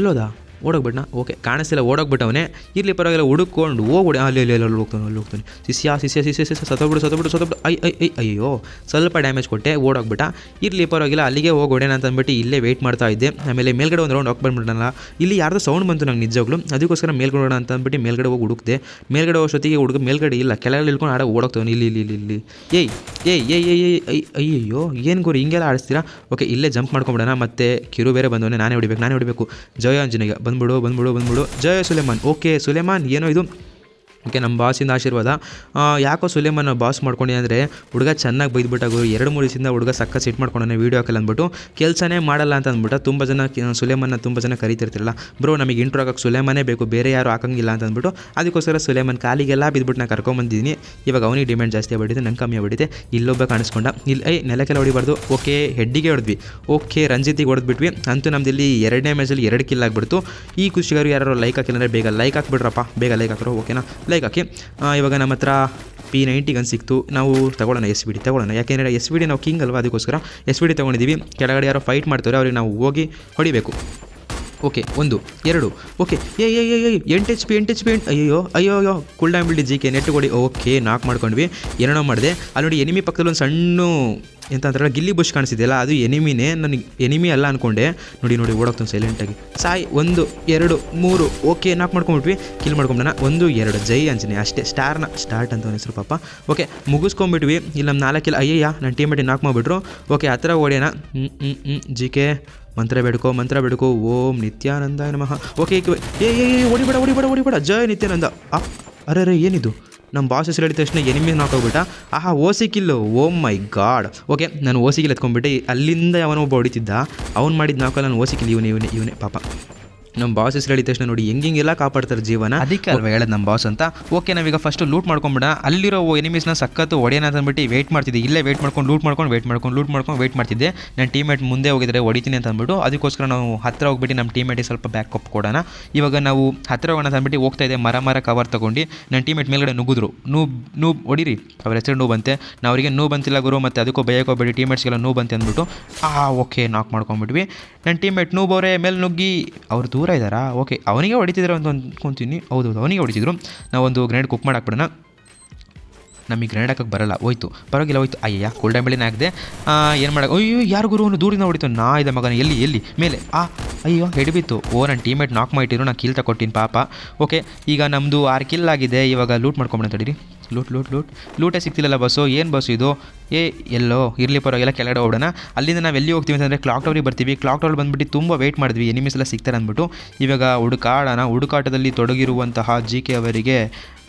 ಎಲ್ಲೋದಾ ಓಡೋಗ್ಬಿಟ್ನಾ ಓಕೆ ಕಾಣಿಸ್ತಿಲ್ಲ ಓಡೋಗ್ಬಿಟ್ಟವನೆ ಇರಲಿ ಪರವಾಗಿಲ್ಲ ಹುಡುಕೊಂಡು ಹೋಗ್ಬಿಡಿ ಅಲ್ಲಿ ಅಲ್ಲಿ ಅಲ್ಲಿ ಹೋಗ್ತಾನೆ ಅಲ್ಲಿ ಹೋಗ್ತಾನೆ ಸಿ ಸಿಸ್ಯ ಸಿಸ್ಯ ಸಿಸ್ಯ ಸತ್ತೋಗ್ಬಿಡು ಸತ್ತೋಗ್ಬಿಡು ಸತ್ತೋಗ್ಬಿಡು ಐ ಐ ಐ ಅಯ್ಯೋ ಸ್ವಲ್ಪ ಡ್ಯಾಮೇಜ್ ಕೊಟ್ಟೆ ಓಡೋಗ್ಬಿಟ್ಟ ಇರಲಿ ಪರವಾಗಿಲ್ಲ ಅಲ್ಲಿಗೆ ಹೋಗೋಣ ಅಂತ ಅಂದ್ಬಿಟ್ಟು ಇಲ್ಲೇ ವೇಟ್ ಮಾಡ್ತಾ ಇದ್ದೆ ಆಮೇಲೆ ಮೇಲ್ಗಡೆ ಒಂದು ರೌಂಡ್ ಹೋಗ್ಬಂದ್ಬಿಡೋಣ ಇಲ್ಲಿ ಯಾರ್ದು ಸೌಂಡ್ ಬಂತು ನಂಗೆ ನಿಜವಾಗ್ಲೂ ಅದಕ್ಕೋಸ್ಕರ ಮೇಲ್ಗಡೆ ಅಂತ ಅಂದ್ಬಿಟ್ಟು ಮೇಲ್ಗಡೆ ಹೋಗಿ ಹುಡುಕ್ದೆ ಮೇಲ್ಗಡೆ ಹೋಗೋಷ್ಟೊತ್ತಿಗೆ ಹುಡುಗ ಮೇಲ್ಗಡೆ ಇಲ್ಲ ಕೆಳಗಡೆ ಇಳ್ಕೊಂಡು ಆಡೋ ಓಡೋಗ್ತಾವೆ ಇಲ್ಲಿ ಇಲ್ಲಿ ಇಲ್ಲಿ ಇಲ್ಲಿ ಏಯ್ ಏಯ್ ಏಯ್ ಏಯ್ ಐ ಅಯ್ಯೋ ಏನು ಗುರು ಹಿಂಗೆಲ್ಲ ಆಡಿಸ್ತೀರಾ ಓಕೆ ಇಲ್ಲೇ ಜಂಪ್ ಮಾಡ್ಕೊಂಬಿಡೋಣ ಮತ್ತೆ ಕಿರು ಬೇರೆ ಬಂದವನೇ ನಾನೇ ಹೊಡಿಬೇಕು ನಾನೇ ಹೊಡಿಬೇಕು ಜಯ ಅಂಜನಿಗೆ ಬಂದು ಬಂದ್ಬಿಡು ಬಂದ್ಬಿಡು ಬಂದ್ಬಿಡು ಜಯ ಸುಲೇಮಾನ್ ಓಕೆ ಸುಲೇಮಾನ್ ಏನೋ ಇದು ಓಕೆ ನಮ್ಮ ಬಾಸಿಂದ ಆಶೀರ್ವಾದ ಯಾಕೋ ಸುಲೇಮನ್ ಬಾಸ್ ಮಾಡ್ಕೊಂಡು ಅಂದರೆ ಹುಡುಗ ಚೆನ್ನಾಗಿ ಬೈದ್ಬಿಟ್ಟ ಗುರು ಎರಡು ಮೂರು ದಿವಸದಿಂದ ಹುಡುಗ ಸಕ್ಕ ಸಿಟ್ ಮಾಡ್ಕೊಂಡೆ ವೀಡಿಯೋ ಹಾಕಲ್ಲ ಅಂದ್ಬಿಟ್ಟು ಕೆಲಸನೇ ಮಾಡಲ್ಲ ಅಂತ ಅಂದ್ಬಿಟ್ಟು ತುಂಬ ಜನ ಸುಲೇಮನ್ನ ತುಂಬ ಜನ ಕರಿತಿರ್ತಿರಲ್ಲ ಬ್ರೋ ನಮಗೆ ಇಂಟ್ರೋ ಹಾಕಕ್ಕೆ ಸುಲೇಮನೇ ಬೇಕು ಬೇರೆ ಯಾರು ಹಾಕಂಗಿಲ್ಲ ಅಂತ ಅಂದ್ಬಿಟ್ಟು ಅದಕ್ಕೋಸ್ಕರ ಸುಲೇಮನ್ ಕಾಲಿಗೆಲ್ಲ ಬಿದ್ದುಬಿಟ್ಟು ನಾನು ಕರ್ಕೊಂಬಂದಿದ್ದೀನಿ ಇವಾಗ ಅವನಿಗೆ ಡಿಮ್ಯಾಂಡ್ ಜಾಸ್ತಿ ಆಗ್ಬಿಟ್ಟಿದೆ ನಂಗೆ ಕಮ್ಮಿ ಆಗಿಬಿಟ್ಟಿದೆ ಇಲ್ಲೊಬ್ಬ ಕಾಣಿಸ್ಕೊಂಡ ಇಲ್ಲಿ ಐ ನೆಲಕೆಲ್ಲ ಹೊಡಿಬಾರ್ದು ಓಕೆ ಹೆಡ್ಡಿಗೆ ಹೊಡೆದ್ವಿ ಓಕೆ ರಂಜಿತಿಗೆ ಹೊಡೆದ್ಬಿಟ್ವಿ ಅಂತೂ ನಮ್ಮದಿಲ್ಲಿ ಎರಡನೇ ಮ್ಯಾಚಲ್ಲಿ ಎರಡು ಕಿಲ್ ಆಗ್ಬಿಡ್ತು ಈ ಖುಷಿಗಾರು ಯಾರು ಲೈಕ್ ಹಾಕಿಲ್ಲ ಅಂದರೆ ಬೇಗ ಲೈಕ್ ಹಾಕ್ಬಿಡ್ರಪ್ಪ ಬೇಗ ಲೈಕ್ ಹಾಕಿರೋ ಓಕೆನಾ ಲೈಕ್ ಹಾಕಿ ಇವಾಗ ನಮ್ಮ ಹತ್ರ ಪಿ ನೈಂಟಿಗನ್ ಸಿಕ್ತು ನಾವು ತಗೊಳ್ಳೋಣ ಎಸ್ ಡಿ ತಗೊಳ್ಳೋಣ ಯಾಕೆಂದರೆ ಎಸ್ ಡಿ ನಾವು ಕಿಂಗ್ ಅಲ್ವಾ ಅದಕ್ಕೋಸ್ಕರ ಎಸ್ ಡಿ ತೊಗೊಂಡಿದ್ದೀವಿ ಕೆಳಗಡೆ ಯಾರೋ ಫೈಟ್ ಮಾಡ್ತಾರೆ ಅವ್ರಿಗೆ ನಾವು ಹೋಗಿ ಹೊಡಿಬೇಕು ಓಕೆ ಒಂದು ಎರಡು ಓಕೆ ಏ ಏ ಎಂಟು ಎಚ್ ಪಿ ಎಂಟು ಎಚ್ ಪಿ ಎಂಟು ಅಯ್ಯೋ ಅಯ್ಯೋ ಅಯ್ಯೋ ಕುಲ್ ಬಿಲ್ಡಿ ಜಿ ಕೆ ನೆಟ್ಟು ಕೊಡಿ ಓಕೆ ನಾಕ್ ಮಾಡ್ಕೊಂಡ್ವಿ ಏನೋ ಮಾಡಿದೆ ಅಲ್ಲಿ ನೋಡಿ ಎನಿಮಿ ಪಕ್ಕದಲ್ಲಿ ಒಂದು ಸಣ್ಣ ಎಂತ ಅಂತಾರಲ್ಲ ಗಿಲ್ಲಿ ಬುಷ್ ಕಾಣಿಸಿದೆಯಲ್ಲ ಅದು ಎನಿಮಿನೇ ನನಗೆ ಎನಿಮಿ ಅಲ್ಲ ಅಂದ್ಕೊಂಡೆ ನೋಡಿ ನೋಡಿ ಓಡೋಗ್ತಾನೆ ಸೈಲೆಂಟಾಗಿ ಸಾಯ್ ಒಂದು ಎರಡು ಮೂರು ಓಕೆ ನಾಕ್ ಮಾಡ್ಕೊಂಡ್ಬಿಟ್ವಿ ಕಿಲ್ ಮಾಡ್ಕೊಂಬಿಡೋಣ ಒಂದು ಎರಡು ಜೈ ಅಂಜನೆ ಅಷ್ಟೇ ಸ್ಟಾರ್ನ ಸ್ಟಾರ್ಟ್ ಅಂತ ಹೆಸರು ಪಾಪ ಓಕೆ ಮುಗಿಸ್ಕೊಂಬಿಟ್ವಿ ಇಲ್ಲಿ ನಮ್ಮ ನಾಲ್ಕು ಇಲ್ಲ ಅಯ್ಯಯ್ಯ ನನ್ನ ಟೀಮ್ ಮಾಡಿ ನಾಕ್ ಮಾಡಿಬಿಟ್ರು ಓಕೆ ಆ ಥರ ಹ್ಞೂ ಹ್ಞೂ ಹ್ಞೂ ಜಿ ಕೆ ಮಂತ್ರ ಬೇಡ್ಕೋ ಮಂತ್ರ ಬೇಡ್ಕೋ ಓಂ ನಿತ್ಯಾನಂದ ನಮಃ ಓಕೆ ಏ ಏ ಓಡಿಬೇಡ ಓಡಿಬೇಡ ಓಡಿಬೇಡ ಜಯ ನಿತ್ಯಾನಂದ ಅಪ್ ಅರೆ ಅರೆ ಏನಿದು ನಮ್ಮ ಬಾಸ್ ಹೆಸರು ಹೇಳಿದ ತಕ್ಷಣ ಎನಿಮಿ ನಾಕೋಗ್ಬಿಟ್ಟ ಆಹಾ ಓಸಿ ಕಿಲ್ಲು ಓ ಮೈ ಗಾಡ್ ಓಕೆ ನಾನು ಓಸಿ ಕಿಲ್ ಎತ್ಕೊಂಡ್ಬಿಟ್ಟೆ ಅಲ್ಲಿಂದ ಯಾವನೋ ಹೊಡಿತಿದ್ದ ಅವ್ನು ಮಾಡಿದ ನಾಕಲ್ಲ ನಾನು ಓಸಿ ಕಿಲ್ ಇವನೇ ಇವನೇ ಇವನೇ ಪಾಪ ನಮ್ಮ ಬಾಸ್ ಹೆಸರು ಹೇಳಿದ ತಕ್ಷಣ ನೋಡಿ ಹೆಂಗೆಲ್ಲ ಕಾಪಾಡ್ತಾರೆ ಜೀವನ ಅದಕ್ಕೆ ಅಲ್ವಾ ಹೇಳೋದು ನಮ್ಮ ಬಾಸ್ ಅಂತ ಓಕೆ ನಾವೀಗ ಫಸ್ಟ್ ಲೂಟ್ ಮಾಡ್ಕೊಂಡ್ಬಿಡ ಅಲ್ಲಿರೋ ಎನಿಮೀಸ್ನ ಸಕ್ಕತ್ತು ಅಂದ್ಬಿಟ್ಟು ವೇಟ್ ಮಾಡ್ತಿದ್ದೆ ಇಲ್ಲೇ ವೇಟ್ ಮಾಡ್ಕೊಂಡು ಲೂಟ್ ಮಾಡ್ಕೊಂಡು ವೇಟ್ ಮಾಡ್ಕೊಂಡು ಲೂಟ್ ಮಾಡ್ಕೊಂಡು ವೇಟ್ ಮಾಡ್ತಿದ್ದೆ ನನ್ನ ಟೀಮೇಟ್ ಮುಂದೆ ಹೋಗಿದ್ರೆ ಹೊಡಿತೀನಿ ಅಂತ ಅಂದ್ಬಿಟ್ಟು ಅದಕ್ಕೋಸ್ಕರ ನಾವು ಹತ್ತಿರ ಹೋಗ್ಬಿಟ್ಟು ನಮ್ಮ ಟೀಮೇಟಿಗೆ ಸ್ವಲ್ಪ ಬ್ಯಾಕ್ ಬ್ಯಾಕಪ್ ಕೊಡೋಣ ಇವಾಗ ನಾವು ಹತ್ತಿರ ಹೋಗೋಣ ಅಂತ ಅಂದ್ಬಿಟ್ಟು ಹೋಗ್ತಾ ಇದೆ ಮರ ಮರ ಕವರ್ ತಗೊಂಡು ನನ್ನ ಟೀಮೇಟ್ ಮೇಲ್ಗಡೆ ನುಗ್ಗಿದ್ರು ನೂ ನೂಬ್ ಹೊಡಿರಿ ಅವ್ರ ಹೆಸರು ನೋವು ಬಂತೆ ನಾವು ಅವರಿಗೆ ನೋವು ಬಂತಿಲ್ಲ ಗುರು ಮತ್ತು ಅದಕ್ಕೂ ಬಯಕೋಬೇಡಿ ಟೀಮೇಟ್ಸ್ಗೆಲ್ಲ ನೋವು ಬಂತೆ ಅಂದ್ಬಿಟ್ಟು ಆ ಓಕೆ ನಾಕ್ ಮಾಡ್ಕೊಂಡ್ಬಿಟ್ವಿ ನನ್ನ ಟೀಮೇಟ್ ನೂಬ್ ಅವರೇ ಮೇಲೆ ನುಗ್ಗಿ ಅವ್ರದ್ದು ದೂರ ಇದ್ದಾರಾ ಓಕೆ ಅವನಿಗೆ ಹೊಡಿತಿದ್ರು ಅಂತ ಅಂದ್ಕೊತೀನಿ ಹೌದು ಹೌದು ಅವನಿಗೆ ಹೊಡಿತಿದ್ರು ನಾವೊಂದು ಗ್ರೇನೇಡ್ ಕುಕ್ ಮಾಡಾಕ್ಬಿಡೋಣ ನಮಗೆ ಗ್ರೇನೇಡ್ ಹಾಕಕ್ಕೆ ಬರಲ್ಲ ಹೋಯ್ತು ಪರವಾಗಿಲ್ಲ ಹೋಯ್ತು ಅಯ್ಯ ಕೋಲ್ಡ್ ಆಗಿದೆ ಏನು ಮಾಡೋ ಅಯ್ಯೋ ಯಾರು ಗುರು ಅವನು ದೂರಿಂದ ಹೊಡಿತು ನಾ ಇದೆ ಮಗನ ಎಲ್ಲಿ ಎಲ್ಲಿ ಮೇಲೆ ಆ ಅಯ್ಯೋ ಹಿಡಿಬಿತ್ತು ಓ ನನ್ನ ಟೀಮೇಟ್ ನಾಕ್ ಮಾಡಿಟ್ಟಿರು ನಾನು ಕಿಲ್ ತಗೊಟ್ಟಿನಿ ಪಾಪ ಓಕೆ ಈಗ ನಮ್ಮದು ಆರು ಕಿಲ್ ಆಗಿದೆ ಇವಾಗ ಲೂಟ್ ಮಾಡ್ಕೊಂಬಿಡೋಣ ತಡೀರಿ ಲೂಟ್ ಲೂಟ್ ಲೂಟ್ ಲೂಟೇ ಸಿಗ್ತಿಲ್ಲ ಬಸ್ಸು ಏನು ಬಸ್ಸು ಇದು ಏ ಎಲ್ಲೋ ಇರಲಿ ಪರವಾಗಿಲ್ಲ ಕೆಳಗಡೆ ಹೋಗೋಣ ಅಲ್ಲಿಂದ ನಾವು ಎಲ್ಲಿ ಹೋಗ್ತೀವಿ ಅಂತಂದರೆ ಕ್ಲಾಕ್ ಟವರಿಗೆ ಬರ್ತೀವಿ ಕ್ಲಾಕ್ ಟವರ್ ಬಂದುಬಿಟ್ಟು ತುಂಬ ವೆಯ್ಟ್ ಮಾಡಿದ್ವಿ ಎನಿಮಿಸ್ ಎಲ್ಲ ಸಿಗ್ತಾರೆ ಅಂದ್ಬಿಟ್ಟು ಇವಾಗ ಹುಡುಕಾಡೋಣ ಹುಡುಕಾಟದಲ್ಲಿ ತೊಡಗಿರುವಂತಹ ಜಿ ಕೆ ಅವರಿಗೆ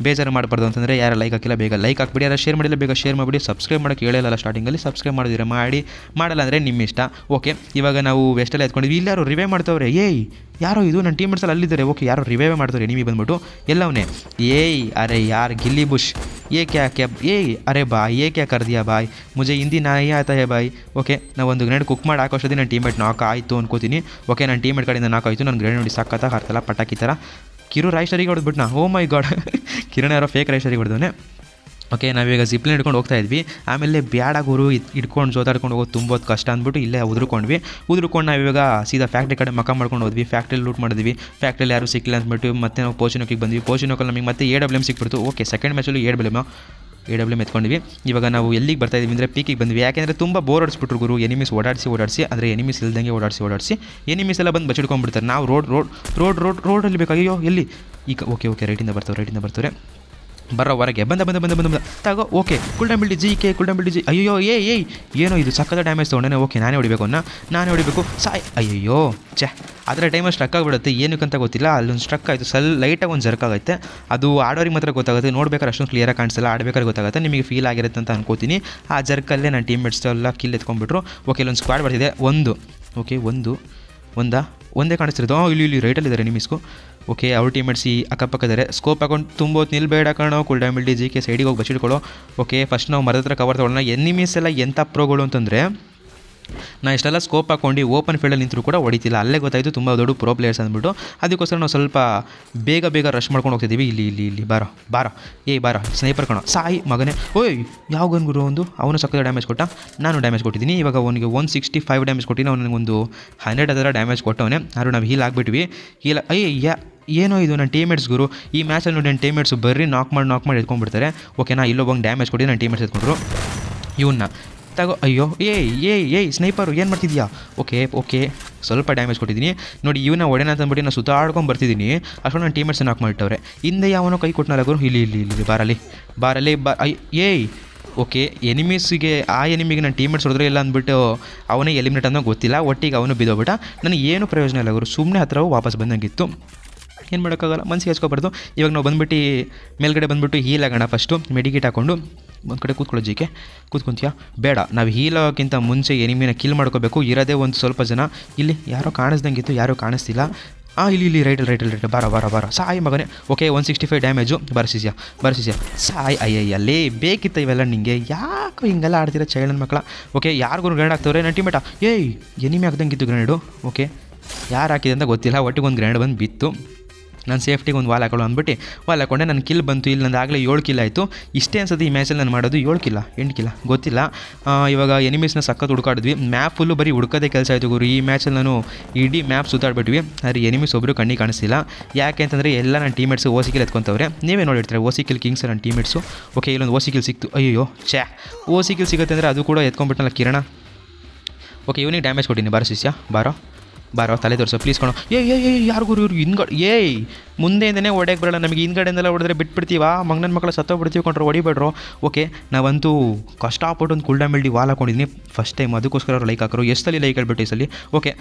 ಬೇಜಾರು ಮಾಡಬಾರ್ದು ಅಂತಂದರೆ ಯಾರು ಲೈಕ್ ಹಾಕಿಲ್ಲ ಬೇಗ ಲೈಕ್ ಹಾಕ್ಬಿಡಿ ಯಾರು ಶೇರ್ ಮಾಡಿಲ್ಲ ಬೇಗ ಶೇರ್ ಮಾಡಿಬಿಡಿ ಸಬ್ಸ್ಕ್ರೈಬ್ ಮಾಡಕ್ಕೆ ಹೇಳಲ್ಲ ಸ್ಟಾರ್ಟಿಂಗಲ್ಲಿ ಸಬ್ಸ್ಕ್ರೈಬ್ ಮಾಡಿದ್ರೆ ಮಾಡಿ ಮಾಡಲ್ಲ ಅಂದರೆ ನಿಮ್ಮ ಇಷ್ಟ ಓಕೆ ಇವಾಗ ನಾವು ವೆಸ್ಟಲ್ಲಿ ಎತ್ಕೊಂಡಿದ್ವಿ ಇಲ್ಲಾರು ರಿವೇ ಮಾಡ್ತಾವ್ರೆ ಏಯ್ ಯಾರೋ ಇದು ನನ್ನ ಅಲ್ಲಿ ಅಲ್ಲಿದ್ದಾರೆ ಓಕೆ ಯಾರೋ ರಿವೈವ್ ಮಾಡ್ತಾರೆ ನಿಮಗೆ ಬಂದ್ಬಿಟ್ಟು ಎಲ್ಲವನ್ನೇ ಏಯ್ ಅರೆ ಯಾರ್ ಗಿಲ್ಲಿ ಬುಷ್ ಏಕೆ ಯಾಕೆ ಏಯ್ ಅರೆ ಬಾಯ್ ಕ್ಯಾ ಕರ್ದಿಯಾ ಬಾಯ್ ಮುಜೆ ಹಿಂದಿ ನಾಯಿ ಆಯ್ತಾ ಏ ಬಾಯ್ ಓಕೆ ನಾವು ಒಂದು ಗ್ರೇಡ್ ಕುಕ್ ಮಾಡಿ ಹಾಕೋಷ್ಟೊತ್ತಿಗೆ ನನ್ನ ಟೀಮೇಟ್ ನಾಕ್ ಆಯಿತು ಅನ್ಕೋತೀನಿ ಓಕೆ ನನ್ನ ಟೀಮೇಟ್ ಕಡೆಯಿಂದ ನಾಕ್ ಆಯಿತು ನಾನು ಗ್ರೇಡ್ ನೋಡಿ ಸಾಕತ್ತ ಹಾರ್ತಲ್ಲ ಪಟಾಕಿ ಥರ ಕಿರು ರಾಯ್ ಹೊಡೆದ್ಬಿಟ್ಟು ನಾ ಓ ಮೈ ಗಾಡ್ ಕಿರಣ ಯಾರೋ ಫೇಕ್ ರಾಯ್ ಹೊಡೆದವನೇ ಓಕೆ ನಾವೀಗ ಜಿಪ್ಲಿನ್ ಹಿಡ್ಕೊಂಡು ಹೋಗ್ತಾ ಇದ್ವಿ ಆಮೇಲೆ ಬ್ಯಾಡ ಗುರು ಇಟ್ಕೊಂಡು ಜೋತಾಡ್ಕೊಂಡು ಹೋಗೋದು ತುಂಬ ಕಷ್ಟ ಅಂದ್ಬಿಟ್ಟು ಇಲ್ಲೇ ಉದ್ರುಕೊಂಡ್ವಿ ಉದ್ರುಕೊಂಡು ನಾವೀಗ ಸೀದಾ ಫ್ಯಾಕ್ಟ್ರಿ ಕಡೆ ಮಕ್ಕ ಮಾಡ್ಕೊಂಡು ಹೋದ್ವಿ ಫ್ಯಾಕ್ಟ್ರಿ ಲೂಟ್ ಮಾಡಿದ್ವಿ ಫ್ಯಾಕ್ಟ್ರಿಯಲ್ಲಿ ಯಾರು ಸಿಕ್ಕಿಲ್ಲ ಅಂದ್ಬಿಟ್ಟು ಮತ್ತೆ ನಾವು ಪೋಚಿನೋಕಿಗೆ ಬಂದ್ವಿ ಪೋಚಿನೋಕಲ್ಲಿ ನಮಗೆ ಮತ್ತೆ ಎ ಡಬ್ಲ್ಯೂ ಎಮ್ ಸಿಕ್ಬಿಡ್ತು ಓಕೆ ಸೆಕೆಂಡ್ ಮ್ಯಾಚಲ್ಲೂ A W M A W ಎತ್ಕೊಂಡ್ವಿ ಇವಾಗ ನಾವು ಎಲ್ಲಿಗೆ ಬರ್ತಾ ಇದ್ದೀವಿ ಅಂದರೆ ಪೀಕಿಗೆ ಬಂದ್ವಿ ಯಾಕೆಂದರೆ ತುಂಬ ಬೋರ್ ಹೊಡಿಸ್ಬಿಟ್ರು ಗುರು ಎನಿಮಿಸ್ ಓಡಾಡಿಸಿ ಓಡಾಡಿಸಿ ಅಂದರೆ ಎನಿಮಿಸ್ ಇಲ್ದಂಗೆ ಓಡಾಡಿಸಿ ಓಡಾಡಿಸಿ ಎನಿಮಿಸ್ ಎಲ್ಲ ಬಂದು ಬಚ್ಚಿಡ್ಕೊಂಡ್ಬಿಡ್ತಾರೆ ನಾವು ರೋಡ್ ರೋಡ್ ರೋಡ್ ರೋಡ್ ರೋಡಲ್ಲಿ ಬೇಕಾಗಿಯೋ ಎಲ್ಲಿ ಈಗ ಓಕೆ ಓಕೆ ರೈಟಿಂದ ಬರ್ತವೆ ರೈಟಿಂದ ಬರ್ತಾರೆ ಬರೋ ಹೊರಗೆ ಬಂದ ಬಂದ ಬಂದ ಬಂದ ಬಂದ ತಗೋ ಓಕೆ ಕುಲ್ಡಮ್ ಬಿಲ್ಡಿ ಜಿ ಕೆ ಕುಲ್ಡಮ್ ಬಿಲ್ಡಿ ಜಿ ಅಯ್ಯೋ ಏ ಏಯ್ ಏನೋ ಇದು ಸಕ್ಕದ ಡ್ಯಾಮೇಜ್ ತೊಗೊಂಡೇ ಓಕೆ ನಾನೇ ಹೊಡಿಬೇಕು ಅನ್ನ ನಾನೇ ಹೊಡಿಬೇಕು ಸಾಯ್ ಅಯ್ಯೋ ಚೆ ಅದರ ಟೈಮಲ್ಲಿ ಸ್ಟ್ರಕ್ ಆಗಿಬಿಡುತ್ತೆ ಏನಕ್ಕಂತ ಗೊತ್ತಿಲ್ಲ ಅಲ್ಲೊಂದು ಸ್ಟ್ರಕ್ ಆಯಿತು ಸಲ್ ಲೈಟಾಗಿ ಒಂದು ಜರ್ಕ್ ಆಗುತ್ತೆ ಅದು ಆಡೋರಿಗೆ ಮಾತ್ರ ಗೊತ್ತಾಗುತ್ತೆ ನೋಡ್ಬೇಕಾದ್ರೆ ಅಷ್ಟೊಂದು ಕ್ಲಿಯರಾಗಿ ಕಾಣಿಸಲ್ಲ ಆಡಬೇಕಾದ್ರೆ ಗೊತ್ತಾಗುತ್ತೆ ನಿಮಗೆ ಫೀಲ್ ಆಗಿರುತ್ತೆ ಅಂತ ಅನ್ಕೋತೀನಿ ಆ ಜರ್ಕಲ್ಲೇ ನನ್ನ ಟೀಮ್ ಮೇಟ್ಸ್ ಎಲ್ಲ ಕಿಲ್ ಎತ್ಕೊಂಡ್ಬಿಟ್ರು ಓಕೆ ಇಲ್ಲೊಂದು ಸ್ಕ್ವಾಡ್ ಬರ್ತಿದೆ ಒಂದು ಓಕೆ ಒಂದು ಒಂದಾ ಒಂದೇ ಕಾಣಿಸ್ತಿರೋದು ಇಲ್ಲಿ ಇಲ್ಲಿ ರೈಟಲ್ಲಿದ್ದಾರೆ ನಿಮಿಸ್ಕು ಓಕೆ ಅವ್ರ ಟೀಮ್ ಈ ಅಕ್ಕಪಕ್ಕದಾರೆ ಸ್ಕೋಪ್ ಹಾಕೊಂಡು ತುಂಬ ನಿಲ್ಬೇಡ ಕಣೋ ಕುಲ್ ಡ್ಯಾಮಿಲ್ ಡಿ ಜಿ ಕೆ ಸೈಡಿಗೆ ಹೋಗಿ ಬಚ್ಚಿಟ್ಕೊಳ್ಳೋ ಓಕೆ ಫಸ್ಟ್ ನಾವು ಮರದ ಹತ್ರ ಕವರ್ ತೊಗೊಳೋಣ ಎನಿಮೀಸ್ ಎಲ್ಲ ಎಂಥ ಪ್ರೋಗಳು ಅಂತಂದರೆ ನಾ ಇಷ್ಟೆಲ್ಲ ಸ್ಕೋಪ್ ಹಾಕೊಂಡು ಓಪನ್ ಫೀಲ್ಡಲ್ಲಿ ನಿಂತರೂ ಕೂಡ ಹೊಡಿತಿಲ್ಲ ಅಲ್ಲೇ ಗೊತ್ತಾಯಿತು ತುಂಬ ದೊಡ್ಡ ಪ್ರೋ ಪ್ಲೇಯರ್ಸ್ ಅಂದ್ಬಿಟ್ಟು ಅದಕ್ಕೋಸ್ಕರ ನಾವು ಸ್ವಲ್ಪ ಬೇಗ ಬೇಗ ರಶ್ ಮಾಡ್ಕೊಂಡು ಹೋಗ್ತಿದ್ದೀವಿ ಇಲ್ಲಿ ಇಲ್ಲಿ ಇಲ್ಲಿ ಬಾರೋ ಬಾರೋ ಏಯ್ ಬಾರೋ ಸ್ನೈಪರ್ ಕಣೋ ಸಾಯಿ ಮಗನೇ ಓಯ್ ಯಾವ ಗನ್ ಗುರು ಒಂದು ಅವನು ಸಕ್ಕದ ಡ್ಯಾಮೇಜ್ ಕೊಟ್ಟ ನಾನು ಡ್ಯಾಮೇಜ್ ಕೊಟ್ಟಿದ್ದೀನಿ ಇವಾಗ ಅವನಿಗೆ ಒನ್ ಸಿಕ್ಸ್ಟಿ ಫೈವ್ ಡ್ಯಾಮೇಜ್ ಕೊಟ್ಟಿನಿ ನನಗೊಂದು ಹಂಡ್ರೆಡ್ ಅದರ ಡ್ಯಾಮೇಜ್ ಕೊಟ್ಟವನೇ ಆದರೂ ನಾವು ಹೀಲ್ ಆಗಿಬಿಟ್ವಿ ಹೀಲ್ ಅಯ್ಯ ಏನೋ ಇದು ನನ್ನ ಟೀಮೇಟ್ಸ್ ಗುರು ಈ ಮ್ಯಾಚಲ್ಲಿ ನೋಡಿ ನನ್ನ ಟೀಮೇಟ್ಸ್ ಬರ್ರಿ ನಾಕ್ ಮಾಡಿ ನಾಕ್ ಮಾಡಿ ಎತ್ಕೊಂಡ್ಬಿಡ್ತಾರೆ ಓಕೆನಾ ಇಲ್ಲೊಬ್ಬಂಗೆ ಡ್ಯಾಮೇಜ್ ಕೊಡಿ ನನ್ನ ಟೀಮೇಟ್ಸ್ ಎತ್ಕೊಂಡ್ರು ಇವನ್ನ ತಗೋ ಅಯ್ಯೋ ಏಯ್ ಏಯ್ ಏ ಸ್ನೈಪರು ಏನು ಮಾಡ್ತಿದ್ಯಾ ಓಕೆ ಓಕೆ ಸ್ವಲ್ಪ ಡ್ಯಾಮೇಜ್ ಕೊಟ್ಟಿದ್ದೀನಿ ನೋಡಿ ಇವನ್ನ ಒಡೆನ ಅಂದ್ಬಿಟ್ಟು ನಾನು ಸುತ್ತ ಆಡ್ಕೊಂಡು ಬರ್ತಿದ್ದೀನಿ ಅಷ್ಟೊಂದು ನನ್ನ ಟೀಮೇಟ್ಸ್ ನಾಕ್ ಮಾಡಿಟ್ಟವ್ರೆ ಹಿಂದೆ ಯಾವನೋ ಕೈ ಕೊಟ್ಟನಲ್ಲ ಇಲ್ಲಿ ಇಲ್ಲಿ ಇಲ್ಲಿ ಬಾರಲ್ಲಿ ಬಾರಲ್ಲಿ ಬಾ ಏಯ್ ಓಕೆ ಎನಿಮೀಸಿಗೆ ಆ ಎನಿಮಿಗೆ ನನ್ನ ಟೀಮೇಟ್ಸ್ ಹೊಡೆದ್ರೆ ಇಲ್ಲ ಅಂದ್ಬಿಟ್ಟು ಅವನೇ ಎಲಿಮಿನೇಟ್ ಅನ್ನೋ ಗೊತ್ತಿಲ್ಲ ಒಟ್ಟಿಗೆ ಅವನು ಬಿದ್ದೋಗ್ಬಿಟ್ಟ ನನಗೆ ಏನು ಪ್ರಯೋಜನ ಇಲ್ಲ ಅವರು ಸುಮ್ಮನೆ ಹತ್ರವೂ ವಾಪಸ್ ಬಂದಂಗಿತ್ತು ಏನು ಮಾಡೋಕ್ಕಾಗಲ್ಲ ಮನ್ಸಿಗೆ ಹಚ್ಕೋಬಾರ್ದು ಇವಾಗ ನಾವು ಬಂದ್ಬಿಟ್ಟು ಮೇಲ್ಗಡೆ ಬಂದುಬಿಟ್ಟು ಹೀಲ್ ಆಗೋಣ ಫಸ್ಟು ಮೆಡಿಕೇಟ್ ಹಾಕೊಂಡು ಒಂದು ಕಡೆ ಕೂತ್ಕೊಳ್ಳೋ ಜೀಕೆ ಕೂತ್ಕೊಂತೀಯ ಬೇಡ ನಾವು ಆಗೋಕ್ಕಿಂತ ಮುಂಚೆ ಎನಿಮಿನ ಕಿಲ್ ಮಾಡ್ಕೋಬೇಕು ಇರೋದೇ ಒಂದು ಸ್ವಲ್ಪ ಜನ ಇಲ್ಲಿ ಯಾರೋ ಇತ್ತು ಯಾರೂ ಕಾಣಿಸ್ತಿಲ್ಲ ಆ ಇಲ್ಲಿ ಇಲ್ಲಿ ರೈಟಲ್ ರೈಟಲ್ ರೈಟ್ ಬಾರ ಬಾರ ಬಾರ ಸಾಯಿ ಮಗನೇ okay one sixty five damage ಬರ್ಸಿಸ್ಯಾ ಬರ್ಸಿಸ್ಯಾ ಸಾಯಿ ಅಯ್ಯ ಅಲ್ಲೇ ಬೇಕಿತ್ತು ಇವೆಲ್ಲ ನಿಂಗೆ ಯಾಕೆ ಹಿಂಗೆಲ್ಲ ಆಡ್ತೀರ ಚೈಲ್ಡ್ ಮಕ್ಕಳ ಓಕೆ ಯಾರಿಗೂ ಗ್ರ್ಯಾಂಡ್ ಆಗ್ತವ್ರೆ ನನ್ನ ಟೀಮೇಟ ಏಯ್ ಎನಿಮಿ ಇತ್ತು ಗ್ರ್ಯಾಂಡು ಓಕೆ ಯಾರು ಹಾಕಿದೆ ಅಂತ ಗೊತ್ತಿಲ್ಲ ಒಟ್ಟಿಗೆ ಒಂದು ಗ್ರ್ಯಾಂಡ್ ಬಂದು ಬಿತ್ತು ನಾನು ಸೇಫ್ಟಿಗೆ ಒಂದು ವಾಲ್ ಹಾಕೊಳ್ಳೋ ಅಂದ್ಬಿಟ್ಟು ವಾಲ್ ಹಾಕೊಂಡೆ ನನ್ನ ಕಿಲ್ ಬಂತು ಇಲ್ಲಿ ನಂದು ಆಗಲೇ ಏಳು ಕಿಲ್ ಆಯಿತು ಇಷ್ಟೇ ಅನ್ಸುತ್ತೆ ಈ ಮ್ಯಾಚಲ್ಲಿ ನಾನು ಮಾಡೋದು ಏಳು ಕಿಲ್ಲ ಎಂಟು ಕಿಲ್ಲ ಗೊತ್ತಿಲ್ಲ ಇವಾಗ ಎನಿಮೀಸ್ನ ಸಖತ್ ಹುಡುಕಾಡಿದ್ವಿ ಮ್ಯಾಪ್ ಫುಲ್ಲು ಬರೀ ಹುಡುಕೋದೇ ಕೆಲಸ ಆಯಿತು ಗುರು ಈ ಮ್ಯಾಚಲ್ಲಿ ನಾನು ಇಡೀ ಮ್ಯಾಪ್ ಸುತ್ತಾಡ್ಬಿಟ್ವಿ ಆದರೆ ಎನಿಮೀಸ್ ಒಬ್ಬರು ಕಣ್ಣಿಗೆ ಕಾಣಿಸ್ತಿಲ್ಲ ಯಾಕೆ ಅಂತಂದರೆ ಎಲ್ಲ ನನ್ನ ಟೀಮೇಟ್ಸು ಓಸಿಕಿಲ್ ಎತ್ಕೊಂತವ್ರೆ ನೀವೇ ನೋಡಿರ್ತಾರೆ ಓಸಿಕಿಲ್ ಕಿಂಗ್ಸ್ ನನ್ನ ಟೀಮೇಟ್ಸು ಓಕೆ ಇಲ್ಲೊಂದು ಸಿಕ್ಕಿಲ್ ಸಿಕ್ತು ಅಯ್ಯೋ ಓ ಸಿಕ್ಕಿಲ್ ಸಿಗುತ್ತೆ ಅಂದರೆ ಅದು ಕೂಡ ಎತ್ಕೊಂಡ್ಬಿಟ್ಟಲ್ಲ ಕಿರಣ ಓಕೆ ಇವನಿಗೆ ಡ್ಯಾಮೇಜ್ ಕೊಟ್ಟಿನಿ ಬಾರೋ ಶಿಷ್ಯ ಬಾರೋ ಬಾರೋ ತಲೆ ತೋರಿಸೋ ಪ್ಲೀಸ್ ಕಣೋ ಏ ಏ ಯಾರಿಗೂ ಇವ್ರಿಗೆ ಹಿಂದ್ಗಡೆ ಏಯ್ ಮುಂದೆಯಿಂದನೇ ಓಡಕ್ಕೆ ಬಿಡೋಣ ನಮಗೆ ಹಿಂದ್ಗಡೆಯಿಂದೆಲ್ಲ ಹೊಡೆದ್ರೆ ಬಿಟ್ಬಿಡ್ತೀವಾ ಮಗನ ಮಕ್ಕಳು ಸತ್ತೋಗ್ಬಿಡ್ತೀವಿ ಕೊಂಡ್ರೆ ಹೊಡಿಬೇಡ್ರು ಓಕೆ ನಾವಂತೂ ಕಷ್ಟಪಟ್ಟು ಒಂದು ಕುಳ್ಳ ಮಿಲ್ಡಿ ವಾಲ್ ಹಾಕೊಂಡಿದ್ದೀನಿ ಫಸ್ಟ್ ಟೈಮ್ ಅದಕ್ಕೋಸ್ಕರ ಅವ್ರು ಲೈಕ್ ಹಾಕರು ಎಷ್ಟಲ್ಲಿ ಲೈಕ್ ಹೇಳ್ಬಿಟ್ಟು ಈ ಸಲ ಓಕೆ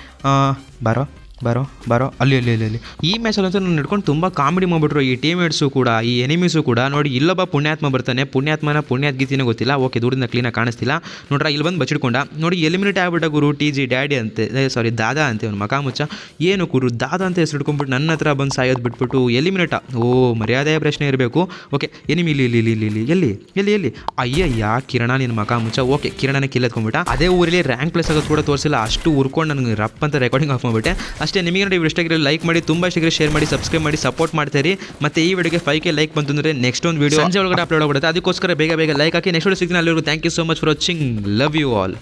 ಬಾರೋ ಬರೋ ಬರೋ ಅಲ್ಲಿ ಅಲ್ಲಿ ಅಲ್ಲಿ ಅಲ್ಲಿ ಈ ಅಂತೂ ನಾನು ನಡ್ಕೊಂಡು ತುಂಬ ಕಾಮಿಡಿ ಮಾಡಿಬಿಟ್ರು ಈ ಟೀಮೇಟ್ಸು ಕೂಡ ಈ ಎನಿಮೀಸು ಕೂಡ ನೋಡಿ ಇಲ್ಲೊಬ್ಬ ಪುಣ್ಯಾತ್ಮ ಬರ್ತಾನೆ ಪುಣ್ಯಾತ್ಮನ ಗೀತಿನೇ ಗೊತ್ತಿಲ್ಲ ಓಕೆ ದೂರದಿಂದ ಕ್ಲೀನಾಗಿ ಕಾಣಿಸ್ತಿಲ್ಲ ನೋಡ್ರ ಇಲ್ಲಿ ಬಂದು ಬಚ್ಚಿಡ್ಕೊಂಡ ನೋಡಿ ಎಲಿಮಿನೇಟ್ ಆಗ್ಬಿಟ್ಟ ಗುರು ಟಿ ಜಿ ಡ್ಯಾಡಿ ಅಂತೆ ಸಾರಿ ದಾದಾ ಅಂತೆ ಅವ್ನು ಮಕಾಮುಚ್ಚ ಏನು ಗುರು ದಾದಾ ಅಂತ ಹೆಸರು ಹಿಡ್ಕೊಂಡ್ಬಿಟ್ಟು ನನ್ನ ಹತ್ರ ಬಂದು ಸಾಯೋದು ಬಿಟ್ಬಿಟ್ಟು ಎಲಿಮಿನೇಟಾ ಓ ಮರ್ಯಾದೆಯ ಪ್ರಶ್ನೆ ಇರಬೇಕು ಓಕೆ ಎನಿಮಿ ಇಲ್ಲಿ ಇಲ್ಲಿ ಇಲ್ಲಿ ಇಲ್ಲಿ ಎಲ್ಲಿ ಎಲ್ಲಿ ಎಲ್ಲಿ ಅಯ್ಯಯ್ಯ ಕಿರಣ ನಿನ್ನ ಮಕಾಮುಚ್ಚ ಓಕೆ ಕಿರಣನ ಕಿಲ್ಲೆತ್ಕೊಂಡ್ಬಿಟ್ಟ ಅದೇ ಊರಲ್ಲಿ ರ್ಯಾಂಕ್ ಪ್ಲೇಸ್ ಆಗೋದು ಕೂಡ ತೋರಿಸಿಲ್ಲ ಅಷ್ಟು ಉರ್ಕೊಂಡು ನನಗೆ ರಪ್ ಅಂತ ರೆಕಾರ್ಡಿಂಗ್ ಆಫ್ ಮಾಡಿಬಿಟ್ಟೆ ಅಷ್ಟೇ ನಿಮಗೆ ನೋಡಿ ಇಷ್ಟ ಆಗಿರೋ ಲೈಕ್ ಮಾಡಿ ತುಂಬ ಇಷ್ಟ ಶೇರ್ ಮಾಡಿ ಸಬ್ಸ್ಕ್ರೈಬ್ ಮಾಡಿ ಸಪೋರ್ಟ್ ಮಾಡ್ತೀರಿ ಮತ್ತೆ ಈ ವಿಡಿಯೋಗೆ ಫೈವ್ ಕೆ ಲೈಕ್ ಬಂತು ನೆಕ್ಸ್ಟ್ ಒಂದು ವಿಡಿಯೋ ಸಂಜೆ ಒಳಗಡೆ ಅಪ್ಲೋಡ್ ಆಗುತ್ತೆ ಅದಕ್ಕೋಸ್ಕರ ಬೇಗ ಬೇಗ ಲೈಕ್ ಹಾಕಿ ನೆಕ್ಸ್ಟ್ ವಿಡಿಯೋ ಸಿಗ್ತೀನಿ ಅಲ್ಲಿ thank you so much for watching love you all